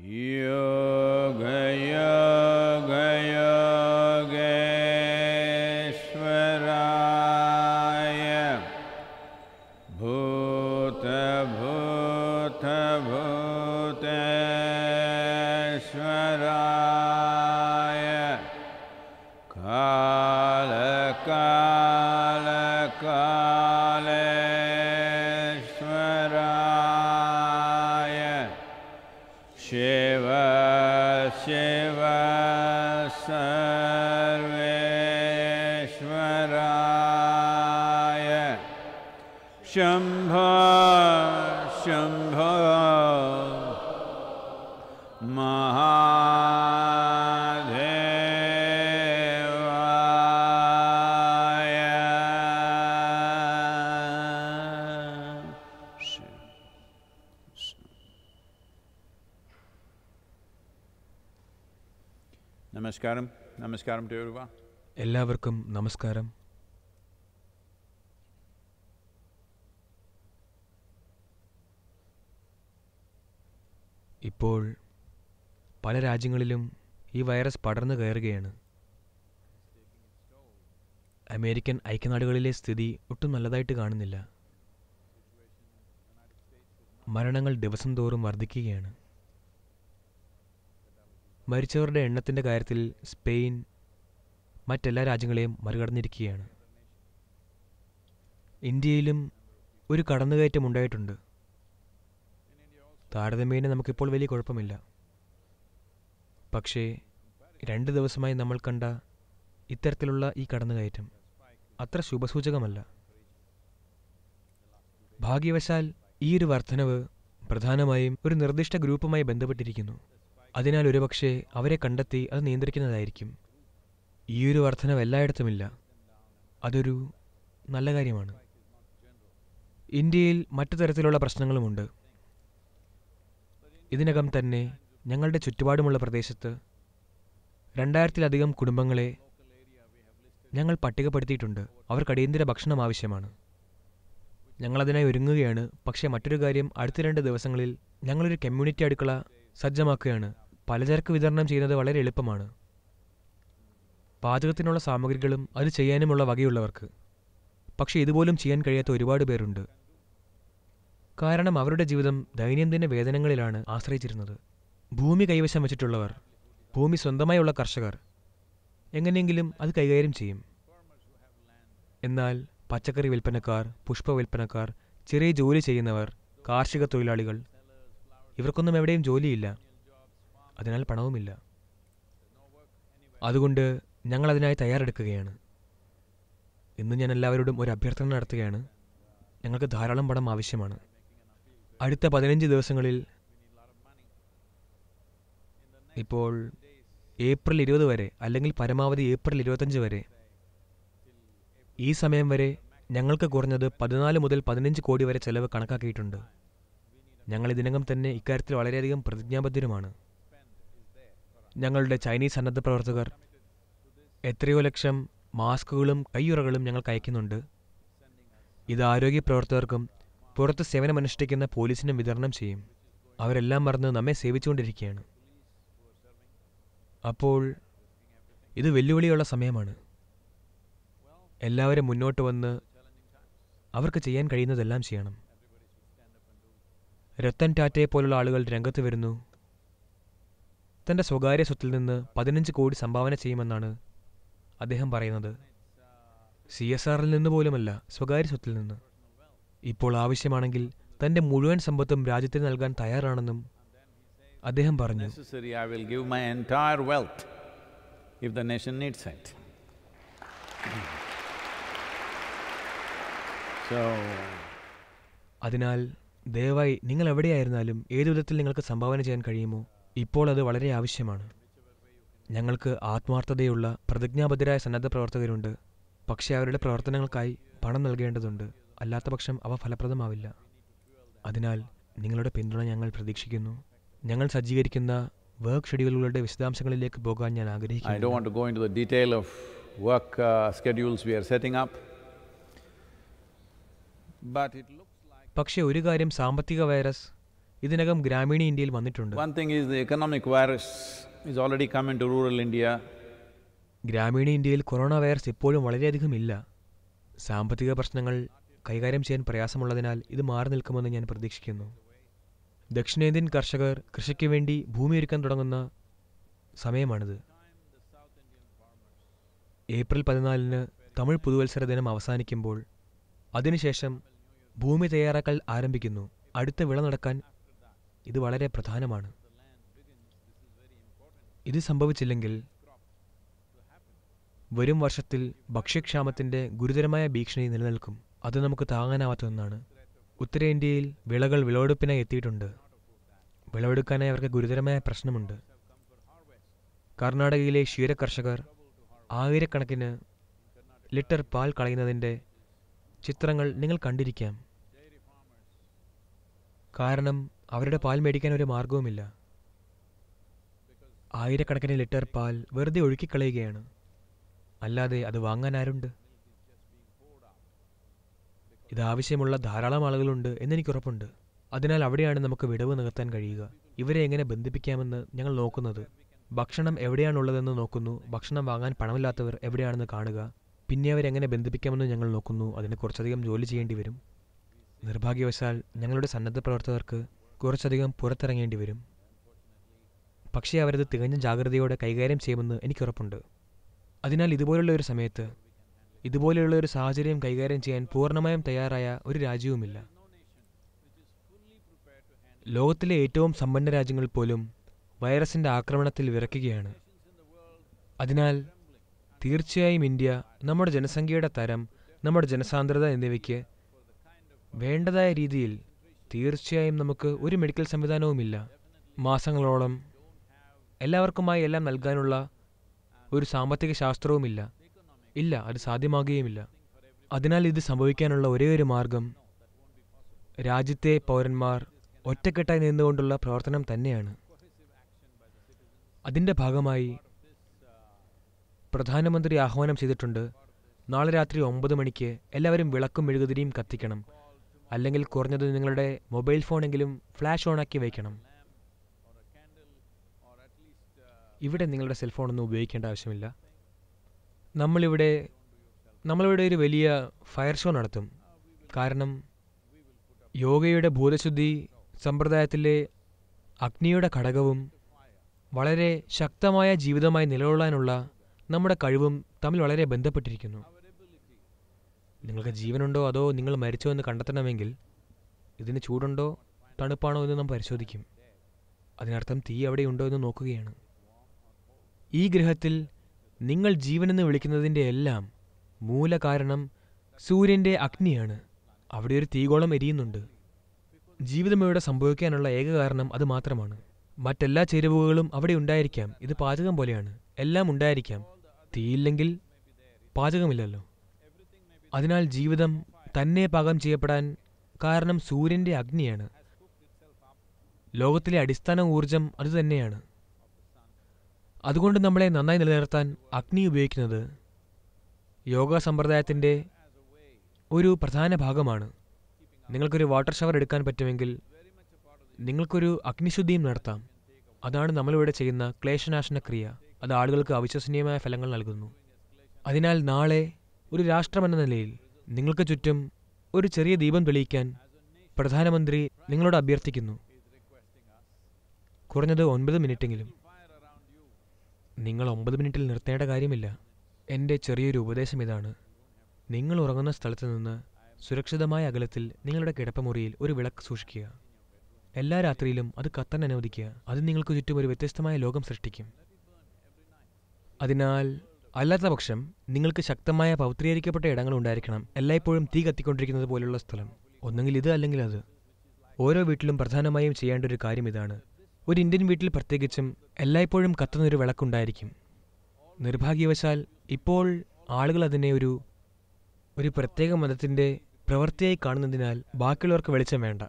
You നമസ്കാരം ചേരുക എല്ലാവർക്കും നമസ്കാരം ഇപ്പോൾ പല രാജ്യങ്ങളിലും ഈ വൈറസ് പടർന്നു കയറുകയാണ് അമേരിക്കൻ ഐക്യനാടുകളിലെ സ്ഥിതി ഒട്ടും നല്ലതായിട്ട് കാണുന്നില്ല മരണങ്ങൾ ദിവസം തോറും വർദ്ധിക്കുകയാണ് മരിച്ചവരുടെ എണ്ണത്തിന്റെ കാര്യത്തിൽ സ്പെയിൻ മറ്റെല്ലാ രാജ്യങ്ങളെയും മറികടന്നിരിക്കുകയാണ് ഇന്ത്യയിലും ഒരു കടന്നുകയറ്റം ഉണ്ടായിട്ടുണ്ട് താരതമ്യേന നമുക്കിപ്പോൾ വലിയ കുഴപ്പമില്ല പക്ഷേ രണ്ട് ദിവസമായി നമ്മൾ കണ്ട ഇത്തരത്തിലുള്ള ഈ കടന്നുകയറ്റം അത്ര ശുഭസൂചകമല്ല ഭാഗ്യവശാൽ ഈ ഒരു വർധനവ് പ്രധാനമായും ഒരു നിർദ്ദിഷ്ട ഗ്രൂപ്പുമായി ബന്ധപ്പെട്ടിരിക്കുന്നു അതിനാൽ ഒരുപക്ഷെ അവരെ കണ്ടെത്തി അത് നിയന്ത്രിക്കുന്നതായിരിക്കും ഈയൊരു വർധനവ് എല്ലായിടത്തുമില്ല അതൊരു നല്ല കാര്യമാണ് ഇന്ത്യയിൽ മറ്റു തരത്തിലുള്ള പ്രശ്നങ്ങളുമുണ്ട് ഇതിനകം തന്നെ ഞങ്ങളുടെ ചുറ്റുപാടുമുള്ള പ്രദേശത്ത് രണ്ടായിരത്തിലധികം കുടുംബങ്ങളെ ഞങ്ങൾ പട്ടികപ്പെടുത്തിയിട്ടുണ്ട് അവർക്ക് അടിയന്തര ഭക്ഷണം ആവശ്യമാണ് ഞങ്ങളതിനായി ഒരുങ്ങുകയാണ് പക്ഷേ മറ്റൊരു കാര്യം അടുത്ത രണ്ട് ദിവസങ്ങളിൽ ഞങ്ങളൊരു കമ്മ്യൂണിറ്റി അടുക്കള സജ്ജമാക്കുകയാണ് പലചരക്ക് വിതരണം ചെയ്യുന്നത് വളരെ എളുപ്പമാണ് പാചകത്തിനുള്ള സാമഗ്രികളും അത് ചെയ്യാനുമുള്ള വകയുള്ളവർക്ക് പക്ഷേ ഇതുപോലും ചെയ്യാൻ കഴിയാത്ത ഒരുപാട് പേരുണ്ട് കാരണം അവരുടെ ജീവിതം ദൈനംദിന വേദനകളിലാണ് ആശ്രയിച്ചിരുന്നത് ഭൂമി കൈവശം വെച്ചിട്ടുള്ളവർ ഭൂമി സ്വന്തമായുള്ള കർഷകർ എങ്ങനെയെങ്കിലും അത് കൈകാര്യം ചെയ്യും എന്നാൽ പച്ചക്കറി വിൽപ്പനക്കാർ പുഷ്പ വിൽപ്പനക്കാർ ചെറിയ ജോലി ചെയ്യുന്നവർ കാർഷിക തൊഴിലാളികൾ ഇവർക്കൊന്നും എവിടെയും ജോലിയില്ല അതിനാൽ പണവുമില്ല അതുകൊണ്ട് ഞങ്ങൾ അതിനായി തയ്യാറെടുക്കുകയാണ് ഇന്ന് ഞാൻ എല്ലാവരോടും ഒരു അഭ്യർത്ഥന നടത്തുകയാണ് ഞങ്ങൾക്ക് ധാരാളം പണം ആവശ്യമാണ് അടുത്ത പതിനഞ്ച് ദിവസങ്ങളിൽ ഇപ്പോൾ ഏപ്രിൽ ഇരുപത് വരെ അല്ലെങ്കിൽ പരമാവധി ഏപ്രിൽ ഇരുപത്തഞ്ച് വരെ ഈ സമയം വരെ ഞങ്ങൾക്ക് കുറഞ്ഞത് പതിനാല് മുതൽ പതിനഞ്ച് കോടി വരെ ചെലവ് കണക്കാക്കിയിട്ടുണ്ട് ഞങ്ങൾ ഇതിനകം തന്നെ ഇക്കാര്യത്തിൽ വളരെയധികം പ്രതിജ്ഞാബദ്ധരുമാണ് ഞങ്ങളുടെ ചൈനീസ് സന്നദ്ധ പ്രവർത്തകർ എത്രയോ ലക്ഷം മാസ്കുകളും കയ്യുറകളും ഞങ്ങൾ കയക്കുന്നുണ്ട് ഇത് ആരോഗ്യ പ്രവർത്തകർക്കും പുറത്ത് സേവനമനുഷ്ഠിക്കുന്ന പോലീസിനും വിതരണം ചെയ്യും അവരെല്ലാം മറന്ന് നമ്മെ സേവിച്ചുകൊണ്ടിരിക്കുകയാണ് അപ്പോൾ ഇത് വെല്ലുവിളിയുള്ള സമയമാണ് എല്ലാവരും മുന്നോട്ട് വന്ന് അവർക്ക് ചെയ്യാൻ കഴിയുന്നതെല്ലാം ചെയ്യണം രത്തൻ പോലുള്ള ആളുകൾ രംഗത്ത് വരുന്നു തന്റെ സ്വകാര്യ സ്വത്തിൽ നിന്ന് പതിനഞ്ച് കോടി സംഭാവന ചെയ്യുമെന്നാണ് അദ്ദേഹം പറയുന്നത് സി എസ് ആറിൽ നിന്ന് പോലുമല്ല സ്വകാര്യ സ്വത്തിൽ നിന്ന് ഇപ്പോൾ ആവശ്യമാണെങ്കിൽ തന്റെ മുഴുവൻ സമ്പത്തും രാജ്യത്തിന് നൽകാൻ തയ്യാറാണെന്നും അദ്ദേഹം പറഞ്ഞു so അതിനാൽ ദയവായി നിങ്ങൾ എവിടെയായിരുന്നാലും ഏതു വിധത്തിൽ നിങ്ങൾക്ക് സംഭാവന ചെയ്യാൻ കഴിയുമോ ഇപ്പോൾ അത് വളരെ ആവശ്യമാണ് ഞങ്ങൾക്ക് ആത്മാർത്ഥതയുള്ള പ്രതിജ്ഞാബദ്ധരായ സന്നദ്ധ പ്രവർത്തകരുണ്ട് പക്ഷേ അവരുടെ പ്രവർത്തനങ്ങൾക്കായി പണം നൽകേണ്ടതുണ്ട് അല്ലാത്തപക്ഷം അവ ഫലപ്രദമാവില്ല അതിനാൽ നിങ്ങളുടെ പിന്തുണ ഞങ്ങൾ പ്രതീക്ഷിക്കുന്നു ഞങ്ങൾ സജ്ജീകരിക്കുന്ന വർക്ക് ഷെഡ്യൂളുകളുടെ വിശദാംശങ്ങളിലേക്ക് പോകാൻ ഞാൻ ആഗ്രഹിക്കുന്നു പക്ഷേ ഒരു കാര്യം സാമ്പത്തിക വൈറസ് ഇതിനകം ഗ്രാമീണ ഇന്ത്യയിൽ വന്നിട്ടുണ്ട് One thing is the economic virus is already come into rural India ഗ്രാമീണ ഇന്ത്യയിൽ കൊറോണ വൈറസ് ഇപ്പോഴും വളരെയധികം ഇല്ല സാമ്പത്തിക പ്രശ്നങ്ങൾ കൈകാര്യം ചെയ്യാൻ പ്രയാസമുള്ളതിനാൽ ഇത് മാറി നിൽക്കുമെന്ന് ഞാൻ പ്രതീക്ഷിക്കുന്നു ദക്ഷിണേന്ത്യൻ കർഷകർ കൃഷിക്ക് വേണ്ടി ഭൂമി ഒരുക്കാൻ തുടങ്ങുന്ന സമയമാണിത് ഏപ്രിൽ പതിനാലിന് തമിഴ് പുതുവത്സര ദിനം അവസാനിക്കുമ്പോൾ അതിനുശേഷം ഭൂമി തയ്യാറാക്കൽ ആരംഭിക്കുന്നു അടുത്ത വിള നടക്കാൻ ഇത് വളരെ പ്രധാനമാണ് ഇത് സംഭവിച്ചില്ലെങ്കിൽ വരും വർഷത്തിൽ ഭക്ഷ്യക്ഷാമത്തിൻ്റെ ഗുരുതരമായ ഭീഷണി നിലനിൽക്കും അത് നമുക്ക് താങ്ങാനാവാത്ത ഒന്നാണ് ഉത്തരേന്ത്യയിൽ വിളകൾ വിളവെടുപ്പിനായി എത്തിയിട്ടുണ്ട് വിളവെടുക്കാനായി അവർക്ക് ഗുരുതരമായ പ്രശ്നമുണ്ട് കർണാടകയിലെ ക്ഷീര കർഷകർ ആയിരക്കണക്കിന് ലിറ്റർ പാൽ കളയുന്നതിൻ്റെ ചിത്രങ്ങൾ നിങ്ങൾ കണ്ടിരിക്കാം കാരണം അവരുടെ പാൽ മേടിക്കാൻ ഒരു മാർഗവുമില്ല ആയിരക്കണക്കിന് ലിറ്റർ പാൽ വെറുതെ ഒഴുക്കിക്കളയുകയാണ് അല്ലാതെ അത് വാങ്ങാൻ ആരുണ്ട് ഇതാവശ്യമുള്ള ധാരാളം ആളുകളുണ്ട് എന്നെനിക്ക് ഉറപ്പുണ്ട് അതിനാൽ അവിടെയാണ് നമുക്ക് വിടവ് നികത്താൻ കഴിയുക ഇവരെ എങ്ങനെ ബന്ധിപ്പിക്കാമെന്ന് ഞങ്ങൾ നോക്കുന്നത് ഭക്ഷണം എവിടെയാണുള്ളതെന്ന് നോക്കുന്നു ഭക്ഷണം വാങ്ങാൻ പണമില്ലാത്തവർ എവിടെയാണെന്ന് കാണുക പിന്നെ അവരെങ്ങനെ ബന്ധിപ്പിക്കാമെന്ന് ഞങ്ങൾ നോക്കുന്നു അതിന് കുറച്ചധികം ജോലി ചെയ്യേണ്ടി വരും നിർഭാഗ്യവശാൽ ഞങ്ങളുടെ സന്നദ്ധ പ്രവർത്തകർക്ക് കുറച്ചധികം പുറത്തിറങ്ങേണ്ടി വരും പക്ഷേ അവരത് തികഞ്ഞ ജാഗ്രതയോടെ കൈകാര്യം ചെയ്യുമെന്ന് എനിക്കുറപ്പുണ്ട് അതിനാൽ ഇതുപോലുള്ള ഒരു സമയത്ത് ഇതുപോലെയുള്ള ഒരു സാഹചര്യം കൈകാര്യം ചെയ്യാൻ പൂർണ്ണമായും തയ്യാറായ ഒരു രാജ്യവുമില്ല ലോകത്തിലെ ഏറ്റവും സമ്പന്ന രാജ്യങ്ങൾ പോലും വൈറസിൻ്റെ ആക്രമണത്തിൽ വിറക്കുകയാണ് അതിനാൽ തീർച്ചയായും ഇന്ത്യ നമ്മുടെ ജനസംഖ്യയുടെ തരം നമ്മുടെ ജനസാന്ദ്രത എന്നിവയ്ക്ക് വേണ്ടതായ രീതിയിൽ തീർച്ചയായും നമുക്ക് ഒരു മെഡിക്കൽ സംവിധാനവുമില്ല മാസങ്ങളോളം എല്ലാവർക്കുമായി എല്ലാം നൽകാനുള്ള ഒരു സാമ്പത്തിക ശാസ്ത്രവുമില്ല ഇല്ല അത് സാധ്യമാകുകയുമില്ല അതിനാൽ ഇത് സംഭവിക്കാനുള്ള ഒരേയൊരു മാർഗം രാജ്യത്തെ പൗരന്മാർ ഒറ്റക്കെട്ടായി നിന്നുകൊണ്ടുള്ള പ്രവർത്തനം തന്നെയാണ് അതിൻ്റെ ഭാഗമായി പ്രധാനമന്ത്രി ആഹ്വാനം ചെയ്തിട്ടുണ്ട് നാളെ രാത്രി ഒമ്പത് മണിക്ക് എല്ലാവരും വിളക്കും മെഴുകുതിരിയും കത്തിക്കണം അല്ലെങ്കിൽ കുറഞ്ഞത് നിങ്ങളുടെ മൊബൈൽ ഫോണെങ്കിലും ഫ്ലാഷ് ഓണാക്കി വയ്ക്കണം ഇവിടെ നിങ്ങളുടെ സെൽഫോണൊന്നും ഉപയോഗിക്കേണ്ട ആവശ്യമില്ല നമ്മളിവിടെ നമ്മളിവിടെ ഒരു വലിയ ഫയർ ഷോ നടത്തും കാരണം യോഗയുടെ ഭൂതശുദ്ധി സമ്പ്രദായത്തിലെ അഗ്നിയുടെ ഘടകവും വളരെ ശക്തമായ ജീവിതമായി നിലകൊള്ളാനുള്ള നമ്മുടെ കഴിവും തമ്മിൽ വളരെ ബന്ധപ്പെട്ടിരിക്കുന്നു നിങ്ങൾക്ക് ജീവനുണ്ടോ അതോ നിങ്ങൾ മരിച്ചോ എന്ന് കണ്ടെത്തണമെങ്കിൽ ഇതിന് ചൂടുണ്ടോ തണുപ്പാണോ എന്ന് നാം പരിശോധിക്കും അതിനർത്ഥം തീ അവിടെയുണ്ടോ എന്ന് നോക്കുകയാണ് ഈ ഗ്രഹത്തിൽ നിങ്ങൾ ജീവനെന്ന് വിളിക്കുന്നതിൻ്റെ എല്ലാം മൂലകാരണം സൂര്യൻ്റെ അഗ്നിയാണ് അവിടെ ഒരു തീകോളം എരിയുന്നുണ്ട് ജീവിതം ഇവിടെ സംഭവിക്കാനുള്ള ഏക കാരണം അത് മാത്രമാണ് മറ്റെല്ലാ ചേരുവകളും അവിടെ ഉണ്ടായിരിക്കാം ഇത് പാചകം പോലെയാണ് എല്ലാം ഉണ്ടായിരിക്കാം തീയില്ലെങ്കിൽ പാചകമില്ലല്ലോ അതിനാൽ ജീവിതം തന്നെ പാകം ചെയ്യപ്പെടാൻ കാരണം സൂര്യന്റെ അഗ്നിയാണ് ലോകത്തിലെ അടിസ്ഥാന ഊർജം അതുതന്നെയാണ് അതുകൊണ്ട് നമ്മളെ നന്നായി നിലനിർത്താൻ അഗ്നി ഉപയോഗിക്കുന്നത് യോഗ സമ്പ്രദായത്തിൻ്റെ ഒരു പ്രധാന ഭാഗമാണ് നിങ്ങൾക്കൊരു വാട്ടർ ഷവർ എടുക്കാൻ പറ്റുമെങ്കിൽ നിങ്ങൾക്കൊരു അഗ്നിശുദ്ധിയും നടത്താം അതാണ് നമ്മളിവിടെ ചെയ്യുന്ന ക്ലേശനാശന ക്രിയ അത് ആളുകൾക്ക് അവിശ്വസനീയമായ ഫലങ്ങൾ നൽകുന്നു അതിനാൽ നാളെ ഒരു രാഷ്ട്രമെന്ന നിലയിൽ നിങ്ങൾക്ക് ചുറ്റും ഒരു ചെറിയ ദീപം തെളിയിക്കാൻ പ്രധാനമന്ത്രി നിങ്ങളോട് അഭ്യർത്ഥിക്കുന്നു കുറഞ്ഞത് ഒൻപത് മിനിറ്റെങ്കിലും നിങ്ങൾ ഒമ്പത് മിനിറ്റിൽ നിർത്തേണ്ട കാര്യമില്ല എൻ്റെ ചെറിയൊരു ഉപദേശം ഇതാണ് നിങ്ങൾ ഉറങ്ങുന്ന സ്ഥലത്ത് നിന്ന് സുരക്ഷിതമായ അകലത്തിൽ നിങ്ങളുടെ കിടപ്പമുറിയിൽ ഒരു വിളക്ക് സൂക്ഷിക്കുക എല്ലാ രാത്രിയിലും അത് കത്താൻ അനുവദിക്കുക അത് നിങ്ങൾക്ക് ചുറ്റും ഒരു വ്യത്യസ്തമായ ലോകം സൃഷ്ടിക്കും അതിനാൽ അല്ലാത്തപക്ഷം നിങ്ങൾക്ക് ശക്തമായ പൗത്രീകരിക്കപ്പെട്ട ഇടങ്ങൾ ഉണ്ടായിരിക്കണം എല്ലായ്പ്പോഴും തീ കത്തിക്കൊണ്ടിരിക്കുന്നത് പോലുള്ള സ്ഥലം ഒന്നുകിൽ ഇത് അല്ലെങ്കിൽ അത് ഓരോ വീട്ടിലും പ്രധാനമായും ചെയ്യേണ്ട ഒരു കാര്യം ഇതാണ് ഒരു ഇന്ത്യൻ വീട്ടിൽ പ്രത്യേകിച്ചും എല്ലായ്പ്പോഴും കത്തുന്നൊരു വിളക്കുണ്ടായിരിക്കും നിർഭാഗ്യവശാൽ ഇപ്പോൾ ആളുകൾ അതിനെ ഒരു ഒരു പ്രത്യേക മതത്തിൻ്റെ പ്രവൃത്തിയായി കാണുന്നതിനാൽ ബാക്കിയുള്ളവർക്ക് വെളിച്ചം വേണ്ട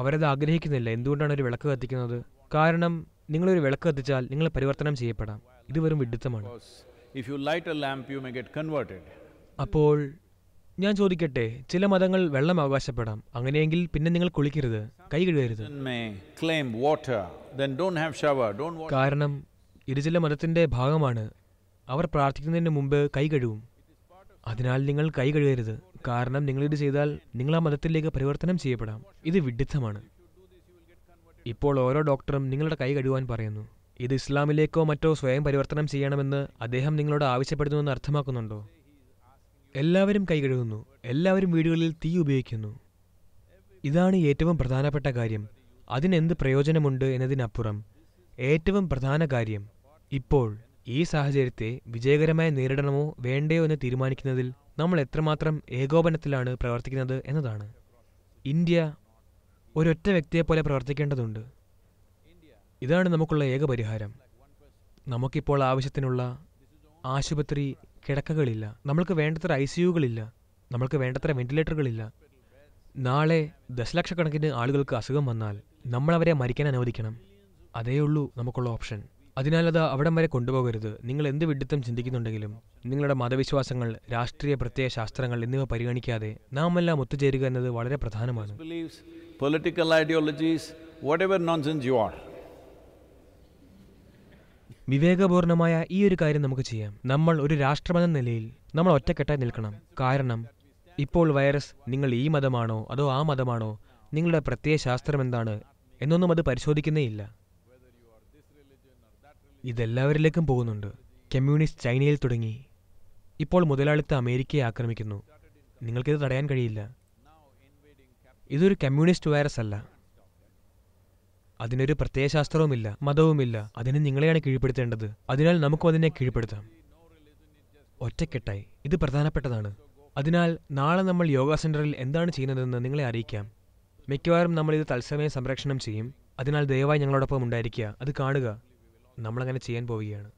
അവരത് ആഗ്രഹിക്കുന്നില്ല എന്തുകൊണ്ടാണ് ഒരു വിളക്ക് കത്തിക്കുന്നത് കാരണം നിങ്ങളൊരു വിളക്ക് കത്തിച്ചാൽ നിങ്ങൾ പരിവർത്തനം ചെയ്യപ്പെടാം ഇത് വെറും വിഡിത്തമാണ് അപ്പോൾ ഞാൻ ചോദിക്കട്ടെ ചില മതങ്ങൾ വെള്ളം അവകാശപ്പെടാം അങ്ങനെയെങ്കിൽ പിന്നെ നിങ്ങൾ കുളിക്കരുത് കൈ കഴുകരുത് കാരണം ഇത് ചില മതത്തിന്റെ ഭാഗമാണ് അവർ പ്രാർത്ഥിക്കുന്നതിന് മുമ്പ് കൈ കഴുകും അതിനാൽ നിങ്ങൾ കൈ കഴുകരുത് കാരണം നിങ്ങളിത് ചെയ്താൽ നിങ്ങൾ ആ മതത്തിലേക്ക് പരിവർത്തനം ചെയ്യപ്പെടാം ഇത് വിഡിത്തമാണ് ഇപ്പോൾ ഓരോ ഡോക്ടറും നിങ്ങളുടെ കൈ കഴുകാൻ പറയുന്നു ഇത് ഇസ്ലാമിലേക്കോ മറ്റോ സ്വയം പരിവർത്തനം ചെയ്യണമെന്ന് അദ്ദേഹം നിങ്ങളോട് ആവശ്യപ്പെടുന്നുവെന്ന് അർത്ഥമാക്കുന്നുണ്ടോ എല്ലാവരും കൈ കഴുകുന്നു എല്ലാവരും വീടുകളിൽ തീ ഉപയോഗിക്കുന്നു ഇതാണ് ഏറ്റവും പ്രധാനപ്പെട്ട കാര്യം അതിനെന്ത് പ്രയോജനമുണ്ട് എന്നതിനപ്പുറം ഏറ്റവും പ്രധാന കാര്യം ഇപ്പോൾ ഈ സാഹചര്യത്തെ വിജയകരമായി നേരിടണമോ വേണ്ടയോ എന്ന് തീരുമാനിക്കുന്നതിൽ നമ്മൾ എത്രമാത്രം ഏകോപനത്തിലാണ് പ്രവർത്തിക്കുന്നത് എന്നതാണ് ഇന്ത്യ ഒരൊറ്റ വ്യക്തിയെപ്പോലെ പ്രവർത്തിക്കേണ്ടതുണ്ട് ഇതാണ് നമുക്കുള്ള ഏക പരിഹാരം നമുക്കിപ്പോൾ ആവശ്യത്തിനുള്ള ആശുപത്രി കിടക്കകളില്ല നമ്മൾക്ക് വേണ്ടത്ര ഐ സിയുകളില്ല നമ്മൾക്ക് വേണ്ടത്ര വെന്റിലേറ്ററുകളില്ല നാളെ ദശലക്ഷക്കണക്കിന് ആളുകൾക്ക് അസുഖം വന്നാൽ നമ്മൾ അവരെ മരിക്കാൻ അനുവദിക്കണം അതേ ഉള്ളൂ നമുക്കുള്ള ഓപ്ഷൻ അതിനാൽ അത് അവിടം വരെ കൊണ്ടുപോകരുത് നിങ്ങൾ എന്ത് വിഡിത്തം ചിന്തിക്കുന്നുണ്ടെങ്കിലും നിങ്ങളുടെ മതവിശ്വാസങ്ങൾ രാഷ്ട്രീയ പ്രത്യയ ശാസ്ത്രങ്ങൾ എന്നിവ പരിഗണിക്കാതെ നാം എല്ലാം ഒത്തുചേരുക എന്നത് വളരെ പ്രധാനമാണ് political ideologies whatever nonsense you are വിവേകപൂർണമായ ഈ ഒരു കാര്യം നമുക്ക് ചെയ്യാം നമ്മൾ ഒരു രാഷ്ട്രമെന്ന നിലയിൽ നമ്മൾ ഒറ്റക്കെട്ടായി നിൽക്കണം കാരണം ഇപ്പോൾ വൈറസ് നിങ്ങൾ ഈ മതമാണോ അതോ ആ മതമാണോ നിങ്ങളുടെ പ്രത്യയ ശാസ്ത്രം എന്താണ് എന്നൊന്നും അത് പരിശോധിക്കുന്നേയില്ല ഇതെല്ലാവരിലേക്കും പോകുന്നുണ്ട് കമ്മ്യൂണിസ്റ്റ് ചൈനയിൽ തുടങ്ങി ഇപ്പോൾ മുതലാളിത്ത അമേരിക്കയെ ആക്രമിക്കുന്നു നിങ്ങൾക്കിത് തടയാൻ കഴിയില്ല ഇതൊരു കമ്മ്യൂണിസ്റ്റ് വൈറസ് അല്ല അതിനൊരു പ്രത്യയശാസ്ത്രവുമില്ല മതവുമില്ല അതിന് നിങ്ങളെയാണ് കീഴ്പ്പെടുത്തേണ്ടത് അതിനാൽ നമുക്കും അതിനെ കീഴ്പ്പെടുത്താം ഒറ്റക്കെട്ടായി ഇത് പ്രധാനപ്പെട്ടതാണ് അതിനാൽ നാളെ നമ്മൾ യോഗ സെന്ററിൽ എന്താണ് ചെയ്യുന്നതെന്ന് നിങ്ങളെ അറിയിക്കാം മിക്കവാറും നമ്മൾ ഇത് തത്സമയം സംരക്ഷണം ചെയ്യും അതിനാൽ ദയവായി ഞങ്ങളോടൊപ്പം ഉണ്ടായിരിക്കുക അത് കാണുക നമ്മളങ്ങനെ ചെയ്യാൻ പോവുകയാണ്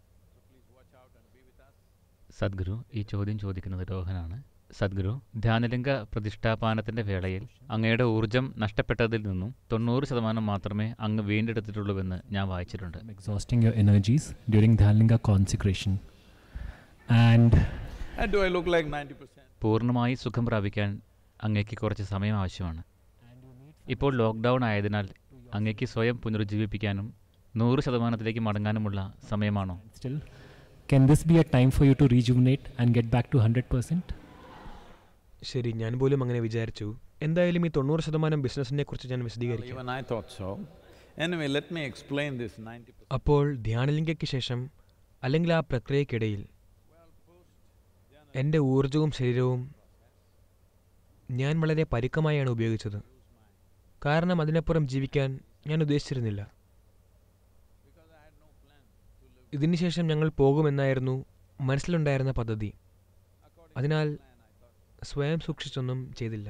സദ്ഗുരു ഈ ചോദ്യം ചോദിക്കുന്നത് രോഹനാണ് സദ്ഗുരു ധ്യാനലിംഗ പ്രതിഷ്ഠാപാനത്തിന്റെ വേളയിൽ അങ്ങയുടെ ഊർജം നഷ്ടപ്പെട്ടതിൽ നിന്നും തൊണ്ണൂറ് ശതമാനം മാത്രമേ അങ്ങ് വീണ്ടെടുത്തിട്ടുള്ളൂവെന്ന് ഞാൻ വായിച്ചിട്ടുണ്ട് എക്സോസ്റ്റിംഗ് ആൻഡ് പൂർണ്ണമായി സുഖം പ്രാപിക്കാൻ അങ്ങേക്ക് കുറച്ച് സമയം ആവശ്യമാണ് ഇപ്പോൾ ലോക്ക്ഡൗൺ ആയതിനാൽ അങ്ങേക്ക് സ്വയം പുനരുജ്ജീവിപ്പിക്കാനും നൂറ് ശതമാനത്തിലേക്ക് മടങ്ങാനുമുള്ള സമയമാണോ still can this be a time for you to rejuvenate and get back to 100%? ശരി ഞാൻ പോലും അങ്ങനെ വിചാരിച്ചു എന്തായാലും ഈ തൊണ്ണൂറ് ശതമാനം ബിസിനസ്സിനെ കുറിച്ച് ഞാൻ വിശദീകരിക്കും അപ്പോൾ ധ്യാനലിംഗയ്ക്ക് ശേഷം അല്ലെങ്കിൽ ആ പ്രക്രിയക്കിടയിൽ എൻ്റെ ഊർജവും ശരീരവും ഞാൻ വളരെ പരുക്കമായാണ് ഉപയോഗിച്ചത് കാരണം അതിനപ്പുറം ജീവിക്കാൻ ഞാൻ ഉദ്ദേശിച്ചിരുന്നില്ല ഇതിനുശേഷം ഞങ്ങൾ പോകുമെന്നായിരുന്നു മനസ്സിലുണ്ടായിരുന്ന പദ്ധതി അതിനാൽ സ്വയം സൂക്ഷിച്ചൊന്നും ചെയ്തില്ല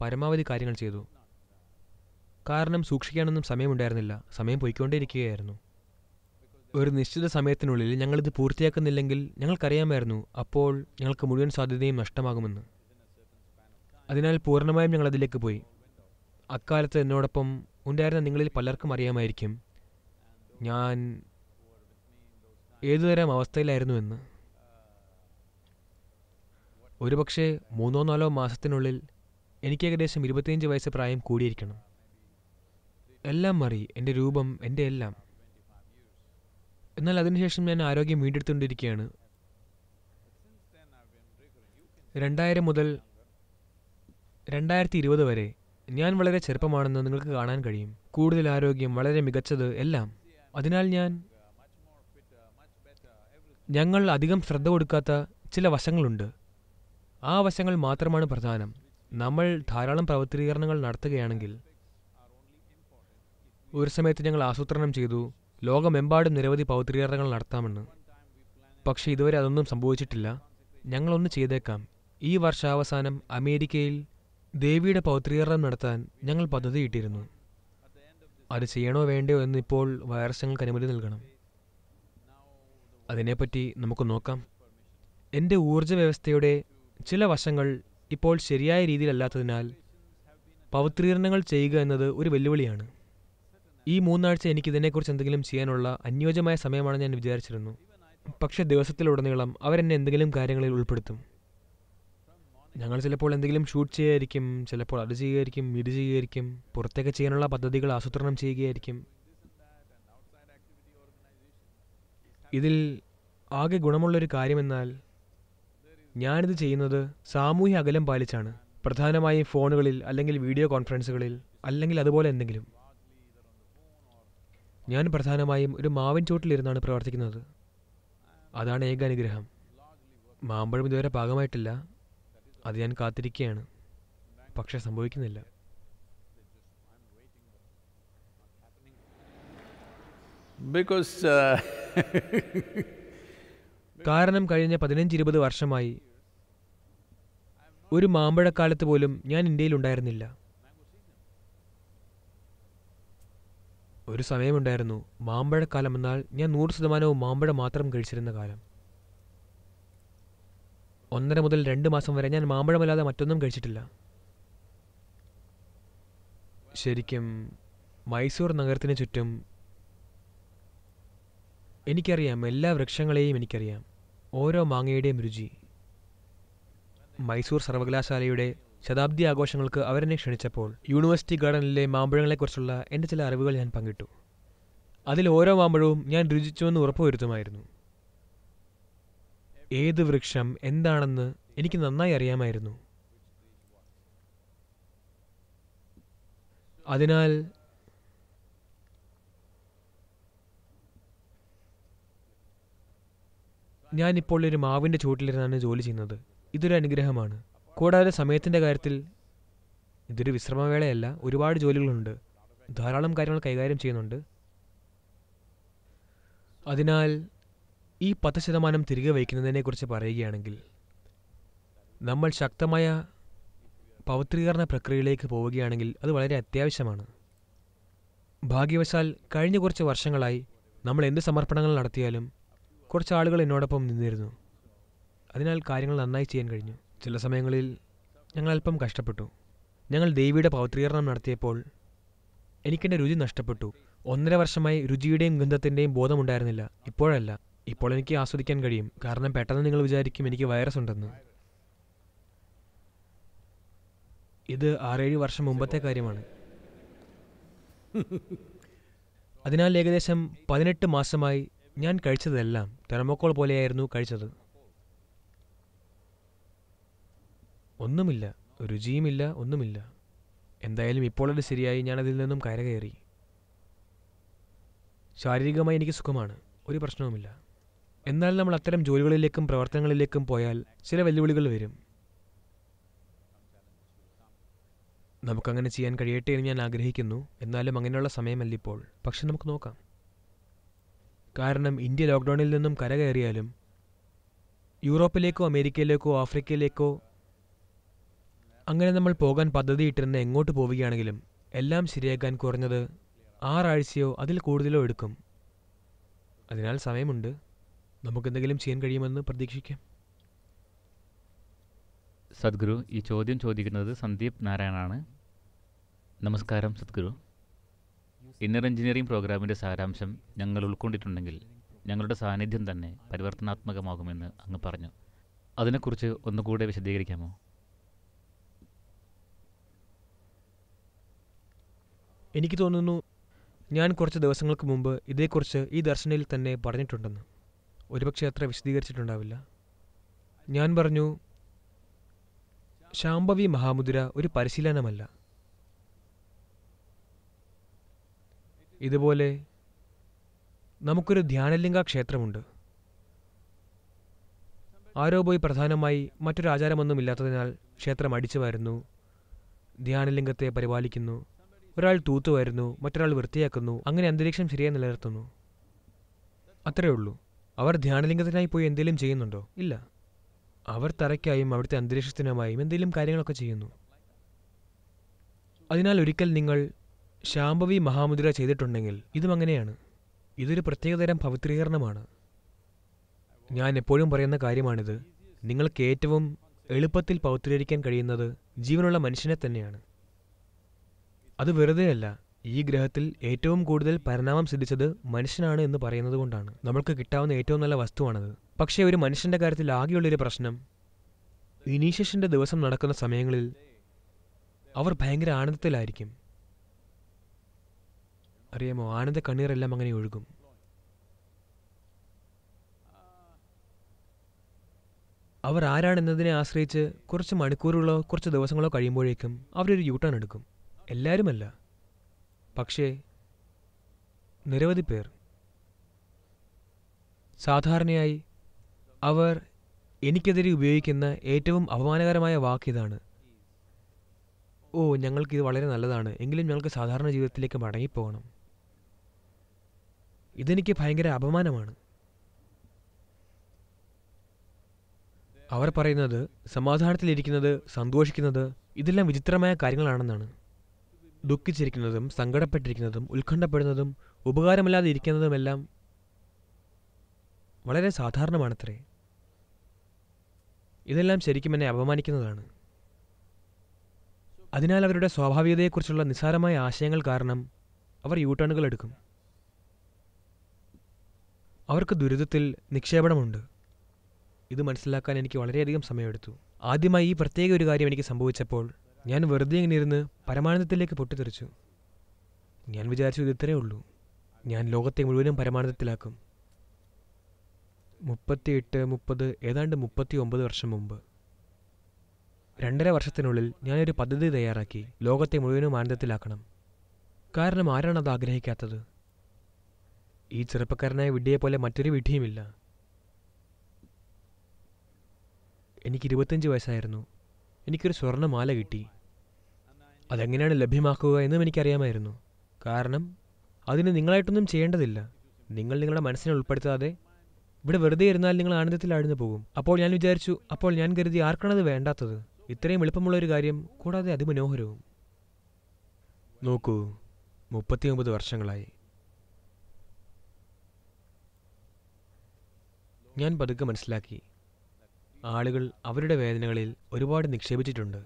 പരമാവധി കാര്യങ്ങൾ ചെയ്തു കാരണം സൂക്ഷിക്കാനൊന്നും സമയമുണ്ടായിരുന്നില്ല സമയം പോയിക്കൊണ്ടേയിരിക്കുകയായിരുന്നു ഒരു നിശ്ചിത സമയത്തിനുള്ളിൽ ഞങ്ങളിത് പൂർത്തിയാക്കുന്നില്ലെങ്കിൽ ഞങ്ങൾക്കറിയാമായിരുന്നു അപ്പോൾ ഞങ്ങൾക്ക് മുഴുവൻ സാധ്യതയും നഷ്ടമാകുമെന്ന് അതിനാൽ പൂർണ്ണമായും ഞങ്ങൾ അതിലേക്ക് പോയി അക്കാലത്ത് എന്നോടൊപ്പം ഉണ്ടായിരുന്ന നിങ്ങളിൽ പലർക്കും അറിയാമായിരിക്കും ഞാൻ ഏതുതരം അവസ്ഥയിലായിരുന്നു എന്ന് ഒരുപക്ഷെ മൂന്നോ നാലോ മാസത്തിനുള്ളിൽ എനിക്ക് ഏകദേശം ഇരുപത്തിയഞ്ച് വയസ്സ് പ്രായം കൂടിയിരിക്കണം എല്ലാം മാറി എൻ്റെ രൂപം എൻ്റെ എല്ലാം എന്നാൽ അതിനുശേഷം ഞാൻ ആരോഗ്യം വീണ്ടെടുത്തുകൊണ്ടിരിക്കുകയാണ് രണ്ടായിരം മുതൽ രണ്ടായിരത്തി ഇരുപത് വരെ ഞാൻ വളരെ ചെറുപ്പമാണെന്ന് നിങ്ങൾക്ക് കാണാൻ കഴിയും കൂടുതൽ ആരോഗ്യം വളരെ മികച്ചത് എല്ലാം അതിനാൽ ഞാൻ ഞങ്ങൾ അധികം ശ്രദ്ധ കൊടുക്കാത്ത ചില വശങ്ങളുണ്ട് ആ വശങ്ങൾ മാത്രമാണ് പ്രധാനം നമ്മൾ ധാരാളം പ്രവൃത്തികരണങ്ങൾ നടത്തുകയാണെങ്കിൽ ഒരു സമയത്ത് ഞങ്ങൾ ആസൂത്രണം ചെയ്തു ലോകമെമ്പാടും നിരവധി പൗത്രീകരണങ്ങൾ നടത്താമെന്ന് പക്ഷേ ഇതുവരെ അതൊന്നും സംഭവിച്ചിട്ടില്ല ഞങ്ങളൊന്ന് ചെയ്തേക്കാം ഈ വർഷാവസാനം അമേരിക്കയിൽ ദേവിയുടെ പൗത്രീകരണം നടത്താൻ ഞങ്ങൾ പദ്ധതിയിട്ടിരുന്നു അത് ചെയ്യണോ വേണ്ടയോ എന്നിപ്പോൾ വൈറസ് ഞങ്ങൾക്ക് അനുമതി നൽകണം അതിനെപ്പറ്റി നമുക്ക് നോക്കാം എൻ്റെ ഊർജ്ജ വ്യവസ്ഥയുടെ ചില വശങ്ങൾ ഇപ്പോൾ ശരിയായ രീതിയിലല്ലാത്തതിനാൽ പവിത്രീകരണങ്ങൾ ചെയ്യുക എന്നത് ഒരു വെല്ലുവിളിയാണ് ഈ മൂന്നാഴ്ച എനിക്കിതിനെക്കുറിച്ച് എന്തെങ്കിലും ചെയ്യാനുള്ള അനുയോജ്യമായ സമയമാണെന്ന് ഞാൻ വിചാരിച്ചിരുന്നു പക്ഷെ ദിവസത്തിലുടനീളം അവരെന്നെ എന്തെങ്കിലും കാര്യങ്ങളിൽ ഉൾപ്പെടുത്തും ഞങ്ങൾ ചിലപ്പോൾ എന്തെങ്കിലും ഷൂട്ട് ചെയ്യായിരിക്കും ചിലപ്പോൾ അത് ചെയ്യുകയായിരിക്കും ഇത് ചെയ്യുകയായിരിക്കും പുറത്തേക്ക് ചെയ്യാനുള്ള പദ്ധതികൾ ആസൂത്രണം ചെയ്യുകയായിരിക്കും ഇതിൽ ആകെ ഗുണമുള്ളൊരു കാര്യമെന്നാൽ ഞാനിത് ചെയ്യുന്നത് സാമൂഹ്യ അകലം പാലിച്ചാണ് പ്രധാനമായും ഫോണുകളിൽ അല്ലെങ്കിൽ വീഡിയോ കോൺഫറൻസുകളിൽ അല്ലെങ്കിൽ അതുപോലെ എന്തെങ്കിലും ഞാൻ പ്രധാനമായും ഒരു മാവിൻ ചോട്ടിലിരുന്നാണ് പ്രവർത്തിക്കുന്നത് അതാണ് ഏക അനുഗ്രഹം മാമ്പഴം ഇതുവരെ പാകമായിട്ടില്ല അത് ഞാൻ കാത്തിരിക്കുകയാണ് പക്ഷെ സംഭവിക്കുന്നില്ല ബിക്കോസ് uh, കാരണം കഴിഞ്ഞ പതിനഞ്ചിരുപത് വർഷമായി ഒരു മാമ്പഴക്കാലത്ത് പോലും ഞാൻ ഇന്ത്യയിലുണ്ടായിരുന്നില്ല ഒരു സമയമുണ്ടായിരുന്നു മാമ്പഴക്കാലം എന്നാൽ ഞാൻ നൂറ് ശതമാനവും മാമ്പഴം മാത്രം കഴിച്ചിരുന്ന കാലം ഒന്നര മുതൽ രണ്ട് മാസം വരെ ഞാൻ മാമ്പഴമല്ലാതെ മറ്റൊന്നും കഴിച്ചിട്ടില്ല ശരിക്കും മൈസൂർ നഗരത്തിന് ചുറ്റും എനിക്കറിയാം എല്ലാ വൃക്ഷങ്ങളെയും എനിക്കറിയാം ഓരോ മാങ്ങയുടെയും രുചി മൈസൂർ സർവകലാശാലയുടെ ശതാബ്ദി ആഘോഷങ്ങൾക്ക് അവരെന്നെ ക്ഷണിച്ചപ്പോൾ യൂണിവേഴ്സിറ്റി ഗാർഡനിലെ മാമ്പഴങ്ങളെക്കുറിച്ചുള്ള എൻ്റെ ചില അറിവുകൾ ഞാൻ പങ്കിട്ടു അതിൽ ഓരോ മാമ്പഴവും ഞാൻ രുചിച്ചുവെന്ന് ഉറപ്പുവരുത്തുമായിരുന്നു ഏത് വൃക്ഷം എന്താണെന്ന് എനിക്ക് നന്നായി അറിയാമായിരുന്നു അതിനാൽ ഞാനിപ്പോൾ ഒരു മാവിൻ്റെ ചുവട്ടിലിരുന്നാണ് ജോലി ചെയ്യുന്നത് ഇതൊരു അനുഗ്രഹമാണ് കൂടാതെ സമയത്തിൻ്റെ കാര്യത്തിൽ ഇതൊരു വിശ്രമവേളയല്ല ഒരുപാട് ജോലികളുണ്ട് ധാരാളം കാര്യങ്ങൾ കൈകാര്യം ചെയ്യുന്നുണ്ട് അതിനാൽ ഈ പത്ത് ശതമാനം തിരികെ വയ്ക്കുന്നതിനെക്കുറിച്ച് പറയുകയാണെങ്കിൽ നമ്മൾ ശക്തമായ പൗത്രീകരണ പ്രക്രിയയിലേക്ക് പോവുകയാണെങ്കിൽ അത് വളരെ അത്യാവശ്യമാണ് ഭാഗ്യവശാൽ കഴിഞ്ഞ കുറച്ച് വർഷങ്ങളായി നമ്മൾ എന്ത് സമർപ്പണങ്ങൾ നടത്തിയാലും കുറച്ച് ആളുകൾ എന്നോടൊപ്പം നിന്നിരുന്നു അതിനാൽ കാര്യങ്ങൾ നന്നായി ചെയ്യാൻ കഴിഞ്ഞു ചില സമയങ്ങളിൽ ഞങ്ങൾ അല്പം കഷ്ടപ്പെട്ടു ഞങ്ങൾ ദേവിയുടെ പൗത്രീകരണം നടത്തിയപ്പോൾ എനിക്കെൻ്റെ രുചി നഷ്ടപ്പെട്ടു ഒന്നര വർഷമായി രുചിയുടെയും ഗന്ധത്തിൻ്റെയും ബോധമുണ്ടായിരുന്നില്ല ഇപ്പോഴല്ല ഇപ്പോൾ എനിക്ക് ആസ്വദിക്കാൻ കഴിയും കാരണം പെട്ടെന്ന് നിങ്ങൾ വിചാരിക്കും എനിക്ക് വൈറസ് ഉണ്ടെന്ന് ഇത് ആറേഴ് വർഷം മുമ്പത്തെ കാര്യമാണ് അതിനാൽ ഏകദേശം പതിനെട്ട് മാസമായി ഞാൻ കഴിച്ചതെല്ലാം തെറമോക്കോൾ പോലെയായിരുന്നു കഴിച്ചത് ഒന്നുമില്ല രുചിയുമില്ല ഒന്നുമില്ല എന്തായാലും ഇപ്പോൾ അത് ശരിയായി ഞാനതിൽ നിന്നും കയറി ശാരീരികമായി എനിക്ക് സുഖമാണ് ഒരു പ്രശ്നവുമില്ല എന്നാൽ നമ്മൾ അത്തരം ജോലികളിലേക്കും പ്രവർത്തനങ്ങളിലേക്കും പോയാൽ ചില വെല്ലുവിളികൾ വരും നമുക്കങ്ങനെ ചെയ്യാൻ കഴിയട്ടെ എന്ന് ഞാൻ ആഗ്രഹിക്കുന്നു എന്നാലും അങ്ങനെയുള്ള സമയമല്ല ഇപ്പോൾ പക്ഷെ നമുക്ക് നോക്കാം കാരണം ഇന്ത്യ ലോക്ക്ഡൗണിൽ നിന്നും കരകയറിയാലും യൂറോപ്പിലേക്കോ അമേരിക്കയിലേക്കോ ആഫ്രിക്കയിലേക്കോ അങ്ങനെ നമ്മൾ പോകാൻ പദ്ധതിയിട്ടിരുന്ന എങ്ങോട്ട് പോവുകയാണെങ്കിലും എല്ലാം ശരിയാക്കാൻ കുറഞ്ഞത് ആറാഴ്ചയോ അതിൽ കൂടുതലോ എടുക്കും അതിനാൽ സമയമുണ്ട് നമുക്കെന്തെങ്കിലും ചെയ്യാൻ കഴിയുമെന്ന് പ്രതീക്ഷിക്കാം സദ്ഗുരു ഈ ചോദ്യം ചോദിക്കുന്നത് സന്ദീപ് നാരായണാണ് നമസ്കാരം സദ്ഗുരു ഇന്നർ എഞ്ചിനീയറിംഗ് പ്രോഗ്രാമിൻ്റെ സാരാംശം ഞങ്ങൾ ഉൾക്കൊണ്ടിട്ടുണ്ടെങ്കിൽ ഞങ്ങളുടെ സാന്നിധ്യം തന്നെ പരിവർത്തനാത്മകമാകുമെന്ന് അങ്ങ് പറഞ്ഞു അതിനെക്കുറിച്ച് ഒന്നുകൂടെ വിശദീകരിക്കാമോ എനിക്ക് തോന്നുന്നു ഞാൻ കുറച്ച് ദിവസങ്ങൾക്ക് മുമ്പ് ഇതേക്കുറിച്ച് ഈ ദർശനയിൽ തന്നെ പറഞ്ഞിട്ടുണ്ടെന്ന് ഒരുപക്ഷെ അത്ര വിശദീകരിച്ചിട്ടുണ്ടാവില്ല ഞാൻ പറഞ്ഞു ശാംഭവി മഹാമുദ്ര ഒരു പരിശീലനമല്ല ഇതുപോലെ നമുക്കൊരു ധ്യാനലിംഗ ക്ഷേത്രമുണ്ട് ആരോ പോയി പ്രധാനമായി മറ്റൊരു ആചാരമൊന്നുമില്ലാത്തതിനാൽ ക്ഷേത്രം അടിച്ചു വരുന്നു ധ്യാനലിംഗത്തെ പരിപാലിക്കുന്നു ഒരാൾ വരുന്നു മറ്റൊരാൾ വൃത്തിയാക്കുന്നു അങ്ങനെ അന്തരീക്ഷം ശരിയായി നിലനിർത്തുന്നു അത്രയേ ഉള്ളൂ അവർ ധ്യാനലിംഗത്തിനായി പോയി എന്തെങ്കിലും ചെയ്യുന്നുണ്ടോ ഇല്ല അവർ തറയ്ക്കായും അവിടുത്തെ അന്തരീക്ഷത്തിനുമായും എന്തെങ്കിലും കാര്യങ്ങളൊക്കെ ചെയ്യുന്നു അതിനാൽ ഒരിക്കൽ നിങ്ങൾ ശാംഭവി മഹാമുദ്ര ചെയ്തിട്ടുണ്ടെങ്കിൽ ഇതും അങ്ങനെയാണ് ഇതൊരു പ്രത്യേകതരം പവിത്രീകരണമാണ് ഞാൻ എപ്പോഴും പറയുന്ന കാര്യമാണിത് നിങ്ങൾക്ക് ഏറ്റവും എളുപ്പത്തിൽ പൗത്രീകരിക്കാൻ കഴിയുന്നത് ജീവനുള്ള മനുഷ്യനെ തന്നെയാണ് അത് വെറുതെയല്ല ഈ ഗ്രഹത്തിൽ ഏറ്റവും കൂടുതൽ പരിണാമം സിദ്ധിച്ചത് മനുഷ്യനാണ് എന്ന് പറയുന്നത് കൊണ്ടാണ് നമ്മൾക്ക് കിട്ടാവുന്ന ഏറ്റവും നല്ല വസ്തുവാണത് പക്ഷേ ഒരു മനുഷ്യന്റെ കാര്യത്തിൽ ആകെയുള്ളൊരു പ്രശ്നം ഇനീഷ്യേഷന്റെ ദിവസം നടക്കുന്ന സമയങ്ങളിൽ അവർ ഭയങ്കര ആനന്ദത്തിലായിരിക്കും അറിയാമോ ആനന്ദ കണ്ണീരെല്ലാം അങ്ങനെ ഒഴുകും അവർ ആരാണെന്നതിനെ ആശ്രയിച്ച് കുറച്ച് മണിക്കൂറുകളോ കുറച്ച് ദിവസങ്ങളോ കഴിയുമ്പോഴേക്കും അവരൊരു യൂട്ടേൺ എടുക്കും എല്ലാരുമല്ല പക്ഷേ നിരവധി പേർ സാധാരണയായി അവർ എനിക്കെതിരെ ഉപയോഗിക്കുന്ന ഏറ്റവും അപമാനകരമായ വാക്ക് ഇതാണ് ഓ ഞങ്ങൾക്കിത് വളരെ നല്ലതാണ് എങ്കിലും ഞങ്ങൾക്ക് സാധാരണ ജീവിതത്തിലേക്ക് മടങ്ങിപ്പോകണം ഇതെനിക്ക് ഭയങ്കര അപമാനമാണ് അവർ പറയുന്നത് സമാധാനത്തിലിരിക്കുന്നത് സന്തോഷിക്കുന്നത് ഇതെല്ലാം വിചിത്രമായ കാര്യങ്ങളാണെന്നാണ് ദുഃഖിച്ചിരിക്കുന്നതും സങ്കടപ്പെട്ടിരിക്കുന്നതും ഉത്കണ്ഠപ്പെടുന്നതും ഉപകാരമില്ലാതെ ഇരിക്കുന്നതുമെല്ലാം വളരെ സാധാരണമാണത്രേ ഇതെല്ലാം ശരിക്കും എന്നെ അപമാനിക്കുന്നതാണ് അതിനാൽ അവരുടെ സ്വാഭാവികതയെക്കുറിച്ചുള്ള നിസ്സാരമായ ആശയങ്ങൾ കാരണം അവർ യൂട്ടേണുകൾ എടുക്കും അവർക്ക് ദുരിതത്തിൽ നിക്ഷേപണമുണ്ട് ഇത് മനസ്സിലാക്കാൻ എനിക്ക് വളരെയധികം സമയമെടുത്തു ആദ്യമായി ഈ പ്രത്യേക ഒരു കാര്യം എനിക്ക് സംഭവിച്ചപ്പോൾ ഞാൻ വെറുതെ ഇങ്ങനെ ഇരുന്ന് പരമാനന്ദത്തിലേക്ക് പൊട്ടിത്തെറിച്ചു ഞാൻ വിചാരിച്ചു ഇത് ഉള്ളൂ ഞാൻ ലോകത്തെ മുഴുവനും പരമാനന്ദത്തിലാക്കും മുപ്പത്തിയെട്ട് മുപ്പത് ഏതാണ്ട് മുപ്പത്തി ഒമ്പത് വർഷം മുമ്പ് രണ്ടര വർഷത്തിനുള്ളിൽ ഞാനൊരു പദ്ധതി തയ്യാറാക്കി ലോകത്തെ മുഴുവനും ആനന്ദത്തിലാക്കണം കാരണം ആരാണ് അത് ആഗ്രഹിക്കാത്തത് ഈ ചെറുപ്പക്കാരനായ വിഡ്ഢിയെ പോലെ മറ്റൊരു വിഡ്ഢിയുമില്ല എനിക്ക് ഇരുപത്തഞ്ച് വയസ്സായിരുന്നു എനിക്കൊരു സ്വർണ്ണമാല കിട്ടി അതെങ്ങനെയാണ് ലഭ്യമാക്കുക എന്നും എനിക്കറിയാമായിരുന്നു കാരണം അതിന് നിങ്ങളായിട്ടൊന്നും ചെയ്യേണ്ടതില്ല നിങ്ങൾ നിങ്ങളുടെ മനസ്സിനെ ഉൾപ്പെടുത്താതെ ഇവിടെ വെറുതെ ഇരുന്നാൽ നിങ്ങൾ ആനന്ദത്തിൽ ആഴ്ന്നു പോകും അപ്പോൾ ഞാൻ വിചാരിച്ചു അപ്പോൾ ഞാൻ കരുതി ആർക്കാണത് വേണ്ടാത്തത് ഇത്രയും എളുപ്പമുള്ള ഒരു കാര്യം കൂടാതെ അതിമനോഹരവും നോക്കൂ മുപ്പത്തിയൊമ്പത് വർഷങ്ങളായി ഞാൻ പതുക്കെ മനസ്സിലാക്കി ആളുകൾ അവരുടെ വേദനകളിൽ ഒരുപാട് നിക്ഷേപിച്ചിട്ടുണ്ട്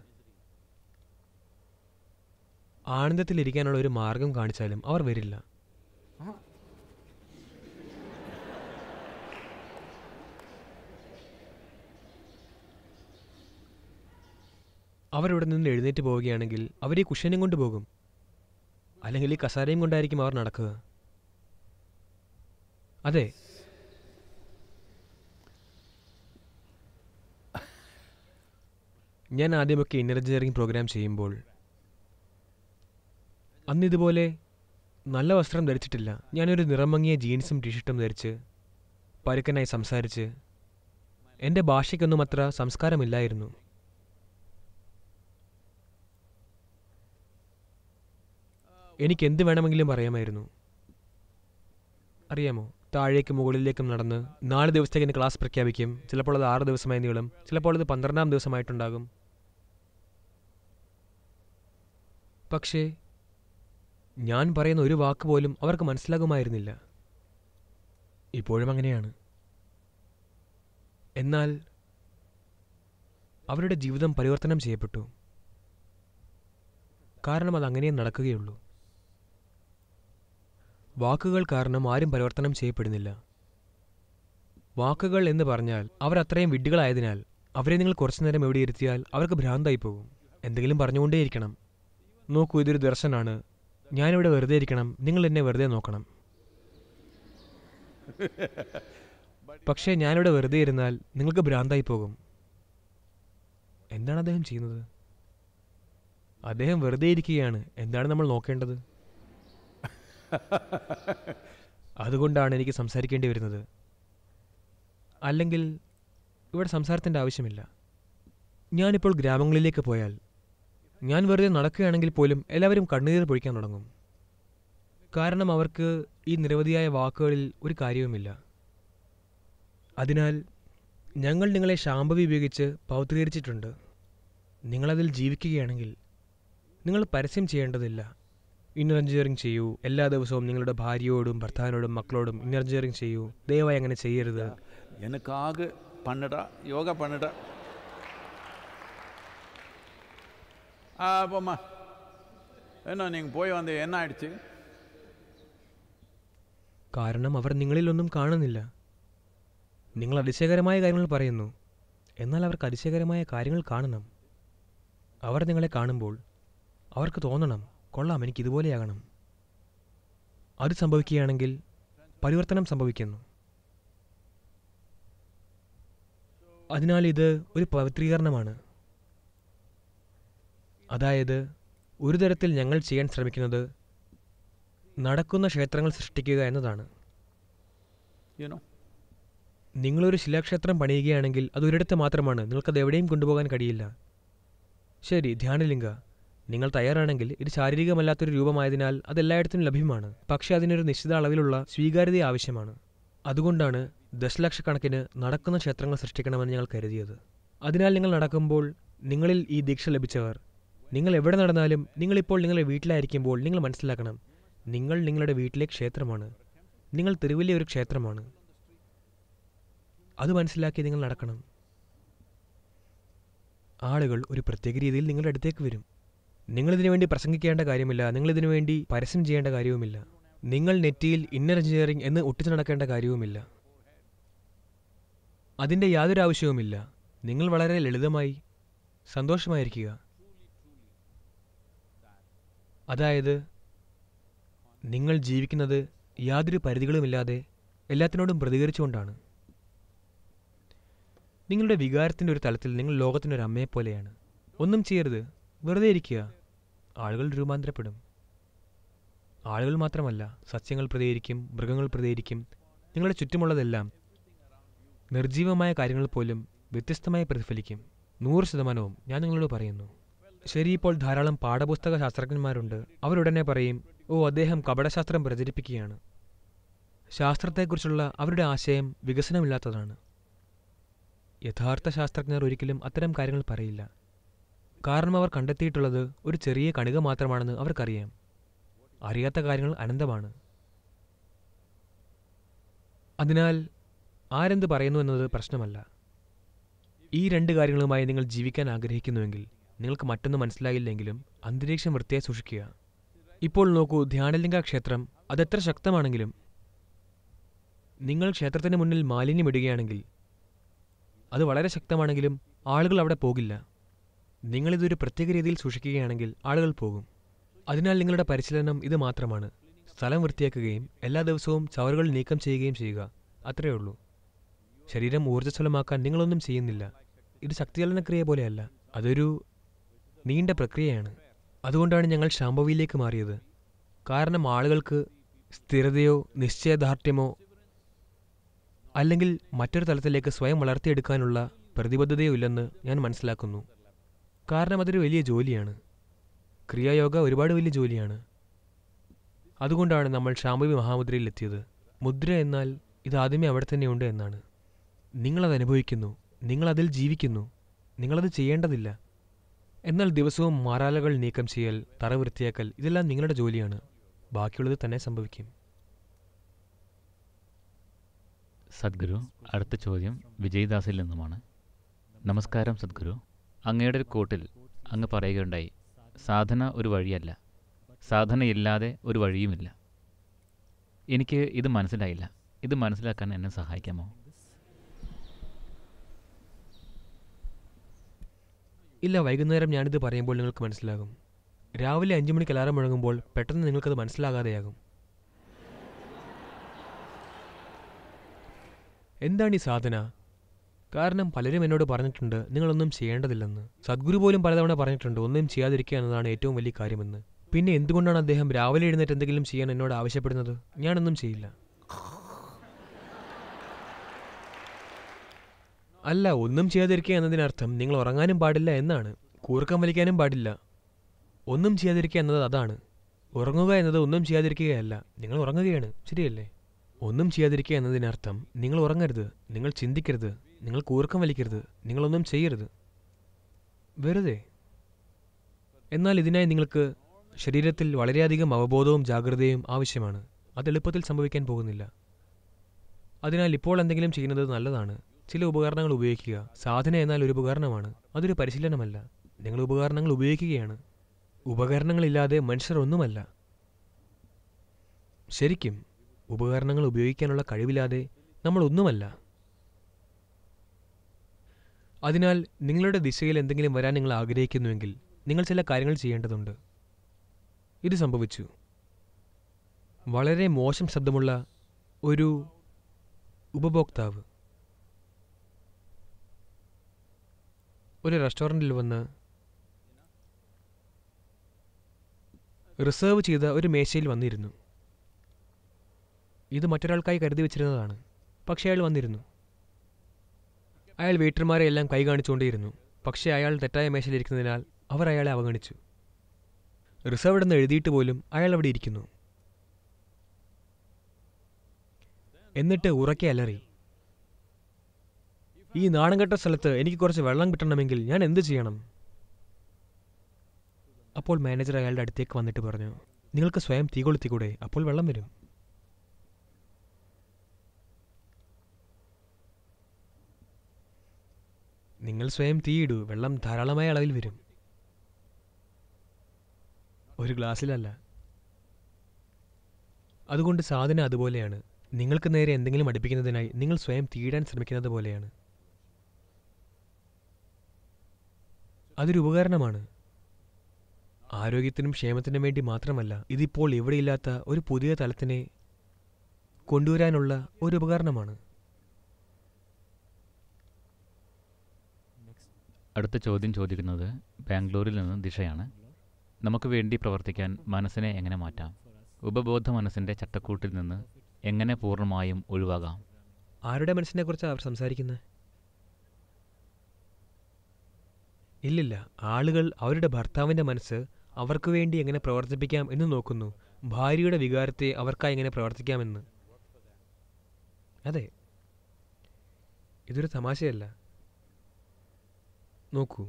ആനന്ദത്തിലിരിക്കാനുള്ള ഒരു മാർഗം കാണിച്ചാലും അവർ വരില്ല അവരിവിടെ നിന്ന് എഴുന്നേറ്റ് പോവുകയാണെങ്കിൽ അവർ ഈ കുഷ്യനും കൊണ്ട് പോകും അല്ലെങ്കിൽ ഈ കസാരയും കൊണ്ടായിരിക്കും അവർ നടക്കുക അതെ ഞാൻ ആദ്യമൊക്കെ ഇന്നർ എഞ്ചിനീയറിംഗ് പ്രോഗ്രാം ചെയ്യുമ്പോൾ അന്നിതുപോലെ നല്ല വസ്ത്രം ധരിച്ചിട്ടില്ല ഞാനൊരു നിറമങ്ങിയ ജീൻസും ടീഷർട്ടും ധരിച്ച് പരുക്കനായി സംസാരിച്ച് എൻ്റെ ഭാഷയ്ക്കൊന്നും അത്ര സംസ്കാരമില്ലായിരുന്നു എനിക്ക് എന്ത് വേണമെങ്കിലും പറയാമായിരുന്നു അറിയാമോ താഴേക്കും മുകളിലേക്കും നടന്ന് നാല് ദിവസത്തേക്ക് ക്ലാസ് പ്രഖ്യാപിക്കും ചിലപ്പോൾ അത് ആറ് ദിവസമായി നീളും ചിലപ്പോൾ അത് പന്ത്രണ്ടാം ദിവസമായിട്ടുണ്ടാകും പക്ഷേ ഞാൻ പറയുന്ന ഒരു വാക്ക് പോലും അവർക്ക് മനസ്സിലാകുമായിരുന്നില്ല ഇപ്പോഴും അങ്ങനെയാണ് എന്നാൽ അവരുടെ ജീവിതം പരിവർത്തനം ചെയ്യപ്പെട്ടു കാരണം അത് അങ്ങനെയേ നടക്കുകയുള്ളൂ വാക്കുകൾ കാരണം ആരും പരിവർത്തനം ചെയ്യപ്പെടുന്നില്ല വാക്കുകൾ എന്ന് പറഞ്ഞാൽ അവർ അത്രയും വിഡ്ഢികളായതിനാൽ അവരെ നിങ്ങൾ കുറച്ചു നേരം എവിടെ ഇരുത്തിയാൽ അവർക്ക് ഭ്രാന്തായി പോകും എന്തെങ്കിലും പറഞ്ഞുകൊണ്ടേയിരിക്കണം നോക്കൂ ഇതൊരു ദർശനാണ് ഞാനിവിടെ വെറുതെ ഇരിക്കണം നിങ്ങൾ എന്നെ വെറുതെ നോക്കണം പക്ഷേ ഞാനിവിടെ വെറുതെ ഇരുന്നാൽ നിങ്ങൾക്ക് ഭ്രാന്തായി പോകും എന്താണ് അദ്ദേഹം ചെയ്യുന്നത് അദ്ദേഹം വെറുതെ ഇരിക്കുകയാണ് എന്താണ് നമ്മൾ നോക്കേണ്ടത് അതുകൊണ്ടാണ് എനിക്ക് സംസാരിക്കേണ്ടി വരുന്നത് അല്ലെങ്കിൽ ഇവിടെ സംസാരത്തിൻ്റെ ആവശ്യമില്ല ഞാനിപ്പോൾ ഗ്രാമങ്ങളിലേക്ക് പോയാൽ ഞാൻ വെറുതെ നടക്കുകയാണെങ്കിൽ പോലും എല്ലാവരും കണ്ണുനീർ പൊഴിക്കാൻ തുടങ്ങും കാരണം അവർക്ക് ഈ നിരവധിയായ വാക്കുകളിൽ ഒരു കാര്യവുമില്ല അതിനാൽ ഞങ്ങൾ നിങ്ങളെ ശാമ്പവി ഉപയോഗിച്ച് പൗത്രീകരിച്ചിട്ടുണ്ട് നിങ്ങളതിൽ ജീവിക്കുകയാണെങ്കിൽ നിങ്ങൾ പരസ്യം ചെയ്യേണ്ടതില്ല ഇന്നർ എഞ്ചിനീയറിംഗ് ചെയ്യൂ എല്ലാ ദിവസവും നിങ്ങളുടെ ഭാര്യയോടും ഭർത്താവിനോടും മക്കളോടും ഇന്നർ എഞ്ചിനീയറിംഗ് ചെയ്യൂ ദയവായി അങ്ങനെ ചെയ്യരുത് എനിക്കാകെ പണിട യോഗ പണിട அப்போம்மா என்ன நீங்கள் போய் வந்து என்ன ஆயிடுச்சு കാരണം അവർ നിങ്ങളിലൊന്നും കാണുന്നില്ല നിങ്ങൾ അതിശയകരമായ കാര്യങ്ങൾ പറയുന്നു എന്നാൽ അവർക്ക് അതിശയകരമായ കാര്യങ്ങൾ കാണണം അവർ നിങ്ങളെ കാണുമ്പോൾ അവർക്ക് തോന്നണം കൊള്ളാം എനിക്ക് ഇതുപോലെയാകണം അത് സംഭവിക്കുകയാണെങ്കിൽ പരിവർത്തനം സംഭവിക്കുന്നു അതിനാൽ ഇത് ഒരു പവിത്രീകരണമാണ് അതായത് ഒരു തരത്തിൽ ഞങ്ങൾ ചെയ്യാൻ ശ്രമിക്കുന്നത് നടക്കുന്ന ക്ഷേത്രങ്ങൾ സൃഷ്ടിക്കുക എന്നതാണ് നിങ്ങളൊരു ശിലാക്ഷേത്രം പണിയുകയാണെങ്കിൽ അത് മാത്രമാണ് നിങ്ങൾക്കത് എവിടെയും കൊണ്ടുപോകാൻ കഴിയില്ല ശരി ധ്യാനലിംഗ നിങ്ങൾ തയ്യാറാണെങ്കിൽ ഇത് ശാരീരികമല്ലാത്തൊരു രൂപമായതിനാൽ അത് ലഭ്യമാണ് പക്ഷേ അതിനൊരു നിശ്ചിത അളവിലുള്ള സ്വീകാര്യത ആവശ്യമാണ് അതുകൊണ്ടാണ് ദശലക്ഷക്കണക്കിന് നടക്കുന്ന ക്ഷേത്രങ്ങൾ സൃഷ്ടിക്കണമെന്ന് ഞങ്ങൾ കരുതിയത് അതിനാൽ നിങ്ങൾ നടക്കുമ്പോൾ നിങ്ങളിൽ ഈ ദീക്ഷ ലഭിച്ചവർ നിങ്ങൾ എവിടെ നടന്നാലും നിങ്ങളിപ്പോൾ നിങ്ങളുടെ വീട്ടിലായിരിക്കുമ്പോൾ നിങ്ങൾ മനസ്സിലാക്കണം നിങ്ങൾ നിങ്ങളുടെ വീട്ടിലെ ക്ഷേത്രമാണ് നിങ്ങൾ തെരുവിലെ ഒരു ക്ഷേത്രമാണ് അത് മനസ്സിലാക്കി നിങ്ങൾ നടക്കണം ആളുകൾ ഒരു പ്രത്യേക രീതിയിൽ നിങ്ങളുടെ അടുത്തേക്ക് വരും നിങ്ങളിതിനു വേണ്ടി പ്രസംഗിക്കേണ്ട കാര്യമില്ല നിങ്ങളിതിനു വേണ്ടി പരസ്യം ചെയ്യേണ്ട കാര്യവുമില്ല നിങ്ങൾ നെറ്റിയിൽ ഇന്നർ എഞ്ചിനീയറിംഗ് എന്ന് ഒട്ടിച്ചു നടക്കേണ്ട കാര്യവുമില്ല അതിൻ്റെ യാതൊരു ആവശ്യവുമില്ല നിങ്ങൾ വളരെ ലളിതമായി സന്തോഷമായിരിക്കുക അതായത് നിങ്ങൾ ജീവിക്കുന്നത് യാതൊരു പരിധികളുമില്ലാതെ എല്ലാത്തിനോടും പ്രതികരിച്ചുകൊണ്ടാണ് നിങ്ങളുടെ വികാരത്തിൻ്റെ ഒരു തലത്തിൽ നിങ്ങൾ ലോകത്തിനൊരു ഒരു അമ്മയെ പോലെയാണ് ഒന്നും ചെയ്യരുത് വെറുതെ ഇരിക്കുക ആളുകൾ രൂപാന്തരപ്പെടും ആളുകൾ മാത്രമല്ല സസ്യങ്ങൾ പ്രതികരിക്കും മൃഗങ്ങൾ പ്രതികരിക്കും നിങ്ങളുടെ ചുറ്റുമുള്ളതെല്ലാം നിർജീവമായ കാര്യങ്ങൾ പോലും വ്യത്യസ്തമായി പ്രതിഫലിക്കും നൂറ് ശതമാനവും ഞാൻ നിങ്ങളോട് പറയുന്നു ശരി ഇപ്പോൾ ധാരാളം പാഠപുസ്തക ശാസ്ത്രജ്ഞന്മാരുണ്ട് അവരുടനെ പറയും ഓ അദ്ദേഹം കപടശാസ്ത്രം പ്രചരിപ്പിക്കുകയാണ് ശാസ്ത്രത്തെക്കുറിച്ചുള്ള അവരുടെ ആശയം വികസനമില്ലാത്തതാണ് യഥാർത്ഥ ശാസ്ത്രജ്ഞർ ഒരിക്കലും അത്തരം കാര്യങ്ങൾ പറയില്ല കാരണം അവർ കണ്ടെത്തിയിട്ടുള്ളത് ഒരു ചെറിയ കണിക മാത്രമാണെന്ന് അവർക്കറിയാം അറിയാത്ത കാര്യങ്ങൾ അനന്തമാണ് അതിനാൽ ആരെന്ത് പറയുന്നു എന്നത് പ്രശ്നമല്ല ഈ രണ്ട് കാര്യങ്ങളുമായി നിങ്ങൾ ജീവിക്കാൻ ആഗ്രഹിക്കുന്നുവെങ്കിൽ നിങ്ങൾക്ക് മറ്റൊന്നും മനസ്സിലായില്ലെങ്കിലും അന്തരീക്ഷം വൃത്തിയായി സൂക്ഷിക്കുക ഇപ്പോൾ നോക്കൂ ധ്യാനലിംഗ ക്ഷേത്രം അതെത്ര ശക്തമാണെങ്കിലും നിങ്ങൾ ക്ഷേത്രത്തിന് മുന്നിൽ മാലിന്യം ഇടുകയാണെങ്കിൽ അത് വളരെ ശക്തമാണെങ്കിലും ആളുകൾ അവിടെ പോകില്ല നിങ്ങളിതൊരു പ്രത്യേക രീതിയിൽ സൂക്ഷിക്കുകയാണെങ്കിൽ ആളുകൾ പോകും അതിനാൽ നിങ്ങളുടെ പരിശീലനം ഇത് മാത്രമാണ് സ്ഥലം വൃത്തിയാക്കുകയും എല്ലാ ദിവസവും ചവറുകൾ നീക്കം ചെയ്യുകയും ചെയ്യുക അത്രയേ ഉള്ളൂ ശരീരം ഊർജ്ജസ്വലമാക്കാൻ നിങ്ങളൊന്നും ചെയ്യുന്നില്ല ഇത് ശക്തിചലനക്രിയ പോലെയല്ല അതൊരു നീണ്ട പ്രക്രിയയാണ് അതുകൊണ്ടാണ് ഞങ്ങൾ ശാംഭവിയിലേക്ക് മാറിയത് കാരണം ആളുകൾക്ക് സ്ഥിരതയോ നിശ്ചയദാർഢ്യമോ അല്ലെങ്കിൽ മറ്റൊരു തലത്തിലേക്ക് സ്വയം വളർത്തിയെടുക്കാനുള്ള പ്രതിബദ്ധതയോ ഇല്ലെന്ന് ഞാൻ മനസ്സിലാക്കുന്നു കാരണം അതൊരു വലിയ ജോലിയാണ് ക്രിയായോഗ ഒരുപാട് വലിയ ജോലിയാണ് അതുകൊണ്ടാണ് നമ്മൾ ശാംഭവി മഹാമുദ്രയിൽ എത്തിയത് മുദ്ര എന്നാൽ ഇത് ആദ്യമേ അവിടെ തന്നെയുണ്ട് എന്നാണ് നിങ്ങളത് അനുഭവിക്കുന്നു നിങ്ങളതിൽ ജീവിക്കുന്നു നിങ്ങളത് ചെയ്യേണ്ടതില്ല എന്നാൽ ദിവസവും മാറാലകൾ നീക്കം ചെയ്യൽ തറ വൃത്തിയാക്കൽ ഇതെല്ലാം നിങ്ങളുടെ ജോലിയാണ് ബാക്കിയുള്ളത് തന്നെ സംഭവിക്കും സദ്ഗുരു അടുത്ത ചോദ്യം വിജയദാസിൽ നിന്നുമാണ് നമസ്കാരം സദ്ഗുരു അങ്ങയുടെ ഒരു കൂട്ടിൽ അങ്ങ് പറയുകയുണ്ടായി സാധന ഒരു വഴിയല്ല സാധനയില്ലാതെ ഒരു വഴിയുമില്ല എനിക്ക് ഇത് മനസ്സിലായില്ല ഇത് മനസ്സിലാക്കാൻ എന്നെ സഹായിക്കാമോ ഇല്ല വൈകുന്നേരം ഞാനിത് പറയുമ്പോൾ നിങ്ങൾക്ക് മനസ്സിലാകും രാവിലെ അഞ്ചു മണിക്ക് അലാറം മുഴങ്ങുമ്പോൾ പെട്ടെന്ന് നിങ്ങൾക്കത് മനസ്സിലാകാതെയാകും എന്താണ് ഈ സാധന കാരണം പലരും എന്നോട് പറഞ്ഞിട്ടുണ്ട് നിങ്ങളൊന്നും ചെയ്യേണ്ടതില്ലെന്ന് സദ്ഗുരു പോലും പലതവണ പറഞ്ഞിട്ടുണ്ട് ഒന്നും ചെയ്യാതിരിക്കുക എന്നതാണ് ഏറ്റവും വലിയ കാര്യമെന്ന് പിന്നെ എന്തുകൊണ്ടാണ് അദ്ദേഹം രാവിലെ എഴുന്നേറ്റ് എന്തെങ്കിലും ചെയ്യാൻ എന്നോട് ആവശ്യപ്പെടുന്നത് ഞാനൊന്നും ചെയ്യില്ല അല്ല ഒന്നും ചെയ്യാതിരിക്കുക എന്നതിനർത്ഥം നിങ്ങൾ ഉറങ്ങാനും പാടില്ല എന്നാണ് കൂർക്കം വലിക്കാനും പാടില്ല ഒന്നും ചെയ്യാതിരിക്കുക എന്നത് അതാണ് ഉറങ്ങുക എന്നത് ഒന്നും ചെയ്യാതിരിക്കുകയല്ല നിങ്ങൾ ഉറങ്ങുകയാണ് ശരിയല്ലേ ഒന്നും ചെയ്യാതിരിക്കുക എന്നതിനർത്ഥം നിങ്ങൾ ഉറങ്ങരുത് നിങ്ങൾ ചിന്തിക്കരുത് നിങ്ങൾ കൂർക്കം വലിക്കരുത് നിങ്ങളൊന്നും ചെയ്യരുത് വെറുതെ എന്നാൽ ഇതിനായി നിങ്ങൾക്ക് ശരീരത്തിൽ വളരെയധികം അവബോധവും ജാഗ്രതയും ആവശ്യമാണ് അത് എളുപ്പത്തിൽ സംഭവിക്കാൻ പോകുന്നില്ല അതിനാൽ ഇപ്പോൾ എന്തെങ്കിലും ചെയ്യുന്നത് നല്ലതാണ് ചില ഉപകരണങ്ങൾ ഉപയോഗിക്കുക സാധന എന്നാൽ ഒരു ഉപകരണമാണ് അതൊരു പരിശീലനമല്ല നിങ്ങൾ ഉപകരണങ്ങൾ ഉപയോഗിക്കുകയാണ് ഉപകരണങ്ങളില്ലാതെ മനുഷ്യർ ഒന്നുമല്ല ശരിക്കും ഉപകരണങ്ങൾ ഉപയോഗിക്കാനുള്ള കഴിവില്ലാതെ നമ്മൾ ഒന്നുമല്ല അതിനാൽ നിങ്ങളുടെ ദിശയിൽ എന്തെങ്കിലും വരാൻ നിങ്ങൾ ആഗ്രഹിക്കുന്നുവെങ്കിൽ നിങ്ങൾ ചില കാര്യങ്ങൾ ചെയ്യേണ്ടതുണ്ട് ഇത് സംഭവിച്ചു വളരെ മോശം ശബ്ദമുള്ള ഒരു ഉപഭോക്താവ് ഒരു റെസ്റ്റോറൻറ്റിൽ വന്ന് റിസർവ് ചെയ്ത ഒരു മേശയിൽ വന്നിരുന്നു ഇത് മറ്റൊരാൾക്കായി കരുതി വെച്ചിരുന്നതാണ് പക്ഷേ അയാൾ വന്നിരുന്നു അയാൾ വെയിറ്റർമാരെ എല്ലാം കൈ കാണിച്ചുകൊണ്ടേയിരുന്നു പക്ഷേ അയാൾ തെറ്റായ മേശയിലിരിക്കുന്നതിനാൽ അവർ അയാളെ അവഗണിച്ചു റിസേർവ് എന്ന് എഴുതിയിട്ട് പോലും അയാൾ അവിടെ ഇരിക്കുന്നു എന്നിട്ട് ഉറക്കെ അലറി ഈ നാണംകെട്ട സ്ഥലത്ത് എനിക്ക് കുറച്ച് വെള്ളം കിട്ടണമെങ്കിൽ ഞാൻ എന്ത് ചെയ്യണം അപ്പോൾ മാനേജർ അയാളുടെ അടുത്തേക്ക് വന്നിട്ട് പറഞ്ഞു നിങ്ങൾക്ക് സ്വയം തീ കൊളുത്തിക്കൂടെ അപ്പോൾ വെള്ളം വരും നിങ്ങൾ സ്വയം തീയിടൂ വെള്ളം ധാരാളമായ അളവിൽ വരും ഒരു ഗ്ലാസ്സിലല്ല അതുകൊണ്ട് സാധനം അതുപോലെയാണ് നിങ്ങൾക്ക് നേരെ എന്തെങ്കിലും അടുപ്പിക്കുന്നതിനായി നിങ്ങൾ സ്വയം തീയിടാൻ ശ്രമിക്കുന്നത് പോലെയാണ് അതൊരു ഉപകരണമാണ് ആരോഗ്യത്തിനും ക്ഷേമത്തിനും വേണ്ടി മാത്രമല്ല ഇതിപ്പോൾ ഇവിടെയില്ലാത്ത ഒരു പുതിയ തലത്തിനെ കൊണ്ടുവരാനുള്ള ഒരു ഉപകരണമാണ് അടുത്ത ചോദ്യം ചോദിക്കുന്നത് ബാംഗ്ലൂരിൽ നിന്ന് ദിശയാണ് നമുക്ക് വേണ്ടി പ്രവർത്തിക്കാൻ മനസ്സിനെ എങ്ങനെ മാറ്റാം ഉപബോധ മനസ്സിൻ്റെ ചട്ടക്കൂട്ടിൽ നിന്ന് എങ്ങനെ പൂർണ്ണമായും ഒഴിവാകാം ആരുടെ കുറിച്ചാണ് അവർ സംസാരിക്കുന്നത് ഇല്ലില്ല. ആളുകൾ അവരുടെ ഭർത്താവിന്റെ മനസ്സ് അവർക്ക് വേണ്ടി എങ്ങനെ പ്രവർത്തിപ്പിക്കാം എന്ന് നോക്കുന്നു, ഭാര്യയുടെ വികാരത്തെ അവർക്കായി എങ്ങനെ പ്രവർത്തിക്കാമെന്ന്. അതെ, ഇതൊരു തമാശയല്ല. നോക്കൂ,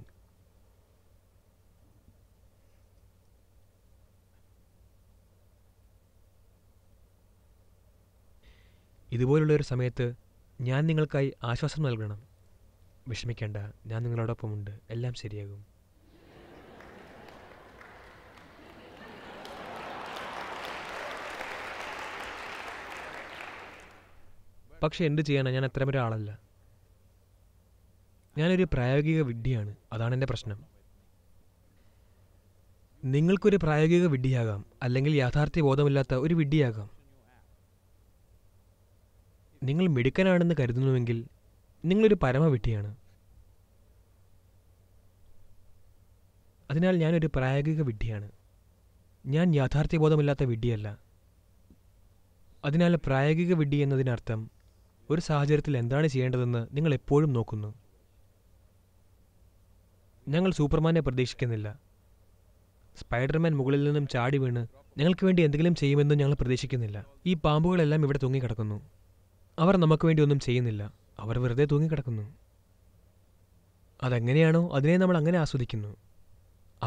ഇതുപോലുള്ള ഒരു സമയത്ത് ഞാൻ നിങ്ങൾക്കായി ആശ്വാസം നൽകണം. വിഷമിക്കേണ്ട ഞാൻ നിങ്ങളോടൊപ്പമുണ്ട് എല്ലാം ശരിയാകും പക്ഷെ എന്ത് ചെയ്യാനാണ് ഞാൻ അത്തരം ഒരാളല്ല ഞാനൊരു പ്രായോഗിക വിഡ്ഢിയാണ് അതാണ് എൻ്റെ പ്രശ്നം നിങ്ങൾക്കൊരു പ്രായോഗിക വിഡ്ഢിയാകാം അല്ലെങ്കിൽ യാഥാർത്ഥ്യ ബോധമില്ലാത്ത ഒരു വിഡ്ഢിയാകാം നിങ്ങൾ മിടുക്കനാണെന്ന് കരുതുന്നുവെങ്കിൽ നിങ്ങളൊരു പരമവിട്ടിയാണ് അതിനാൽ ഞാനൊരു പ്രായോഗിക വിഡ്ഢിയാണ് ഞാൻ യാഥാർത്ഥ്യബോധമില്ലാത്ത വിഡ്ഢിയല്ല അതിനാൽ പ്രായോഗിക വിഡ്ഢി എന്നതിനർത്ഥം ഒരു സാഹചര്യത്തിൽ എന്താണ് ചെയ്യേണ്ടതെന്ന് നിങ്ങൾ എപ്പോഴും നോക്കുന്നു ഞങ്ങൾ സൂപ്പർമാനെ പ്രതീക്ഷിക്കുന്നില്ല സ്പൈഡർമാൻ മുകളിൽ നിന്നും ചാടി വീണ് ഞങ്ങൾക്ക് വേണ്ടി എന്തെങ്കിലും ചെയ്യുമെന്നും ഞങ്ങൾ പ്രതീക്ഷിക്കുന്നില്ല ഈ പാമ്പുകളെല്ലാം ഇവിടെ തൂങ്ങിക്കിടക്കുന്നു അവർ നമുക്ക് വേണ്ടി ഒന്നും ചെയ്യുന്നില്ല അവർ വെറുതെ തൂങ്ങിക്കിടക്കുന്നു അതെങ്ങനെയാണോ അതിനെ നമ്മൾ അങ്ങനെ ആസ്വദിക്കുന്നു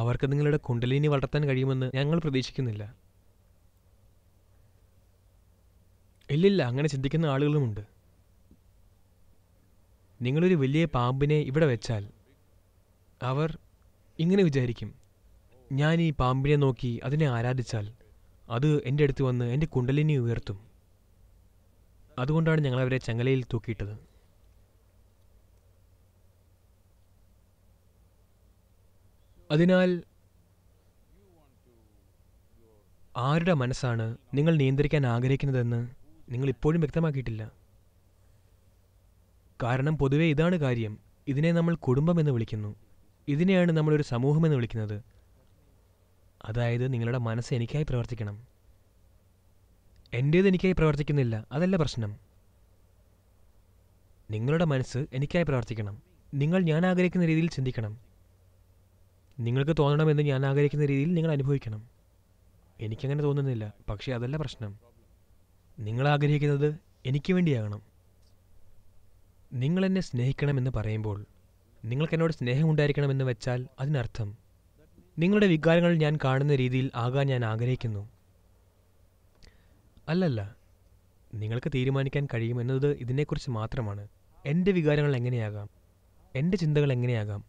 അവർക്ക് നിങ്ങളുടെ കുണ്ടലിനി വളർത്താൻ കഴിയുമെന്ന് ഞങ്ങൾ പ്രതീക്ഷിക്കുന്നില്ല ഇല്ലില്ല അങ്ങനെ ചിന്തിക്കുന്ന ആളുകളുമുണ്ട് നിങ്ങളൊരു വലിയ പാമ്പിനെ ഇവിടെ വെച്ചാൽ അവർ ഇങ്ങനെ വിചാരിക്കും ഞാൻ ഈ പാമ്പിനെ നോക്കി അതിനെ ആരാധിച്ചാൽ അത് എൻ്റെ അടുത്ത് വന്ന് എൻ്റെ കുണ്ടലിനി ഉയർത്തും അതുകൊണ്ടാണ് ഞങ്ങളവരെ ചങ്ങലയിൽ തൂക്കിയിട്ടത് അതിനാൽ ആരുടെ മനസ്സാണ് നിങ്ങൾ നിയന്ത്രിക്കാൻ ആഗ്രഹിക്കുന്നതെന്ന് നിങ്ങൾ ഇപ്പോഴും വ്യക്തമാക്കിയിട്ടില്ല കാരണം പൊതുവെ ഇതാണ് കാര്യം ഇതിനെ നമ്മൾ കുടുംബം എന്ന് വിളിക്കുന്നു ഇതിനെയാണ് നമ്മളൊരു സമൂഹം എന്ന് വിളിക്കുന്നത് അതായത് നിങ്ങളുടെ മനസ്സ് എനിക്കായി പ്രവർത്തിക്കണം എൻ്റേത് എനിക്കായി പ്രവർത്തിക്കുന്നില്ല അതല്ല പ്രശ്നം നിങ്ങളുടെ മനസ്സ് എനിക്കായി പ്രവർത്തിക്കണം നിങ്ങൾ ഞാൻ ആഗ്രഹിക്കുന്ന രീതിയിൽ ചിന്തിക്കണം നിങ്ങൾക്ക് തോന്നണമെന്ന് ഞാൻ ആഗ്രഹിക്കുന്ന രീതിയിൽ നിങ്ങൾ അനുഭവിക്കണം എനിക്കങ്ങനെ തോന്നുന്നില്ല പക്ഷേ അതല്ല പ്രശ്നം നിങ്ങൾ ആഗ്രഹിക്കുന്നത് എനിക്ക് വേണ്ടിയാകണം നിങ്ങൾ എന്നെ സ്നേഹിക്കണമെന്ന് പറയുമ്പോൾ നിങ്ങൾക്ക് എന്നോട് സ്നേഹം വെച്ചാൽ അതിനർത്ഥം നിങ്ങളുടെ വികാരങ്ങൾ ഞാൻ കാണുന്ന രീതിയിൽ ആകാൻ ഞാൻ ആഗ്രഹിക്കുന്നു അല്ലല്ല നിങ്ങൾക്ക് തീരുമാനിക്കാൻ കഴിയുമെന്നത് ഇതിനെക്കുറിച്ച് മാത്രമാണ് എൻ്റെ വികാരങ്ങൾ എങ്ങനെയാകാം എൻ്റെ ചിന്തകൾ എങ്ങനെയാകാം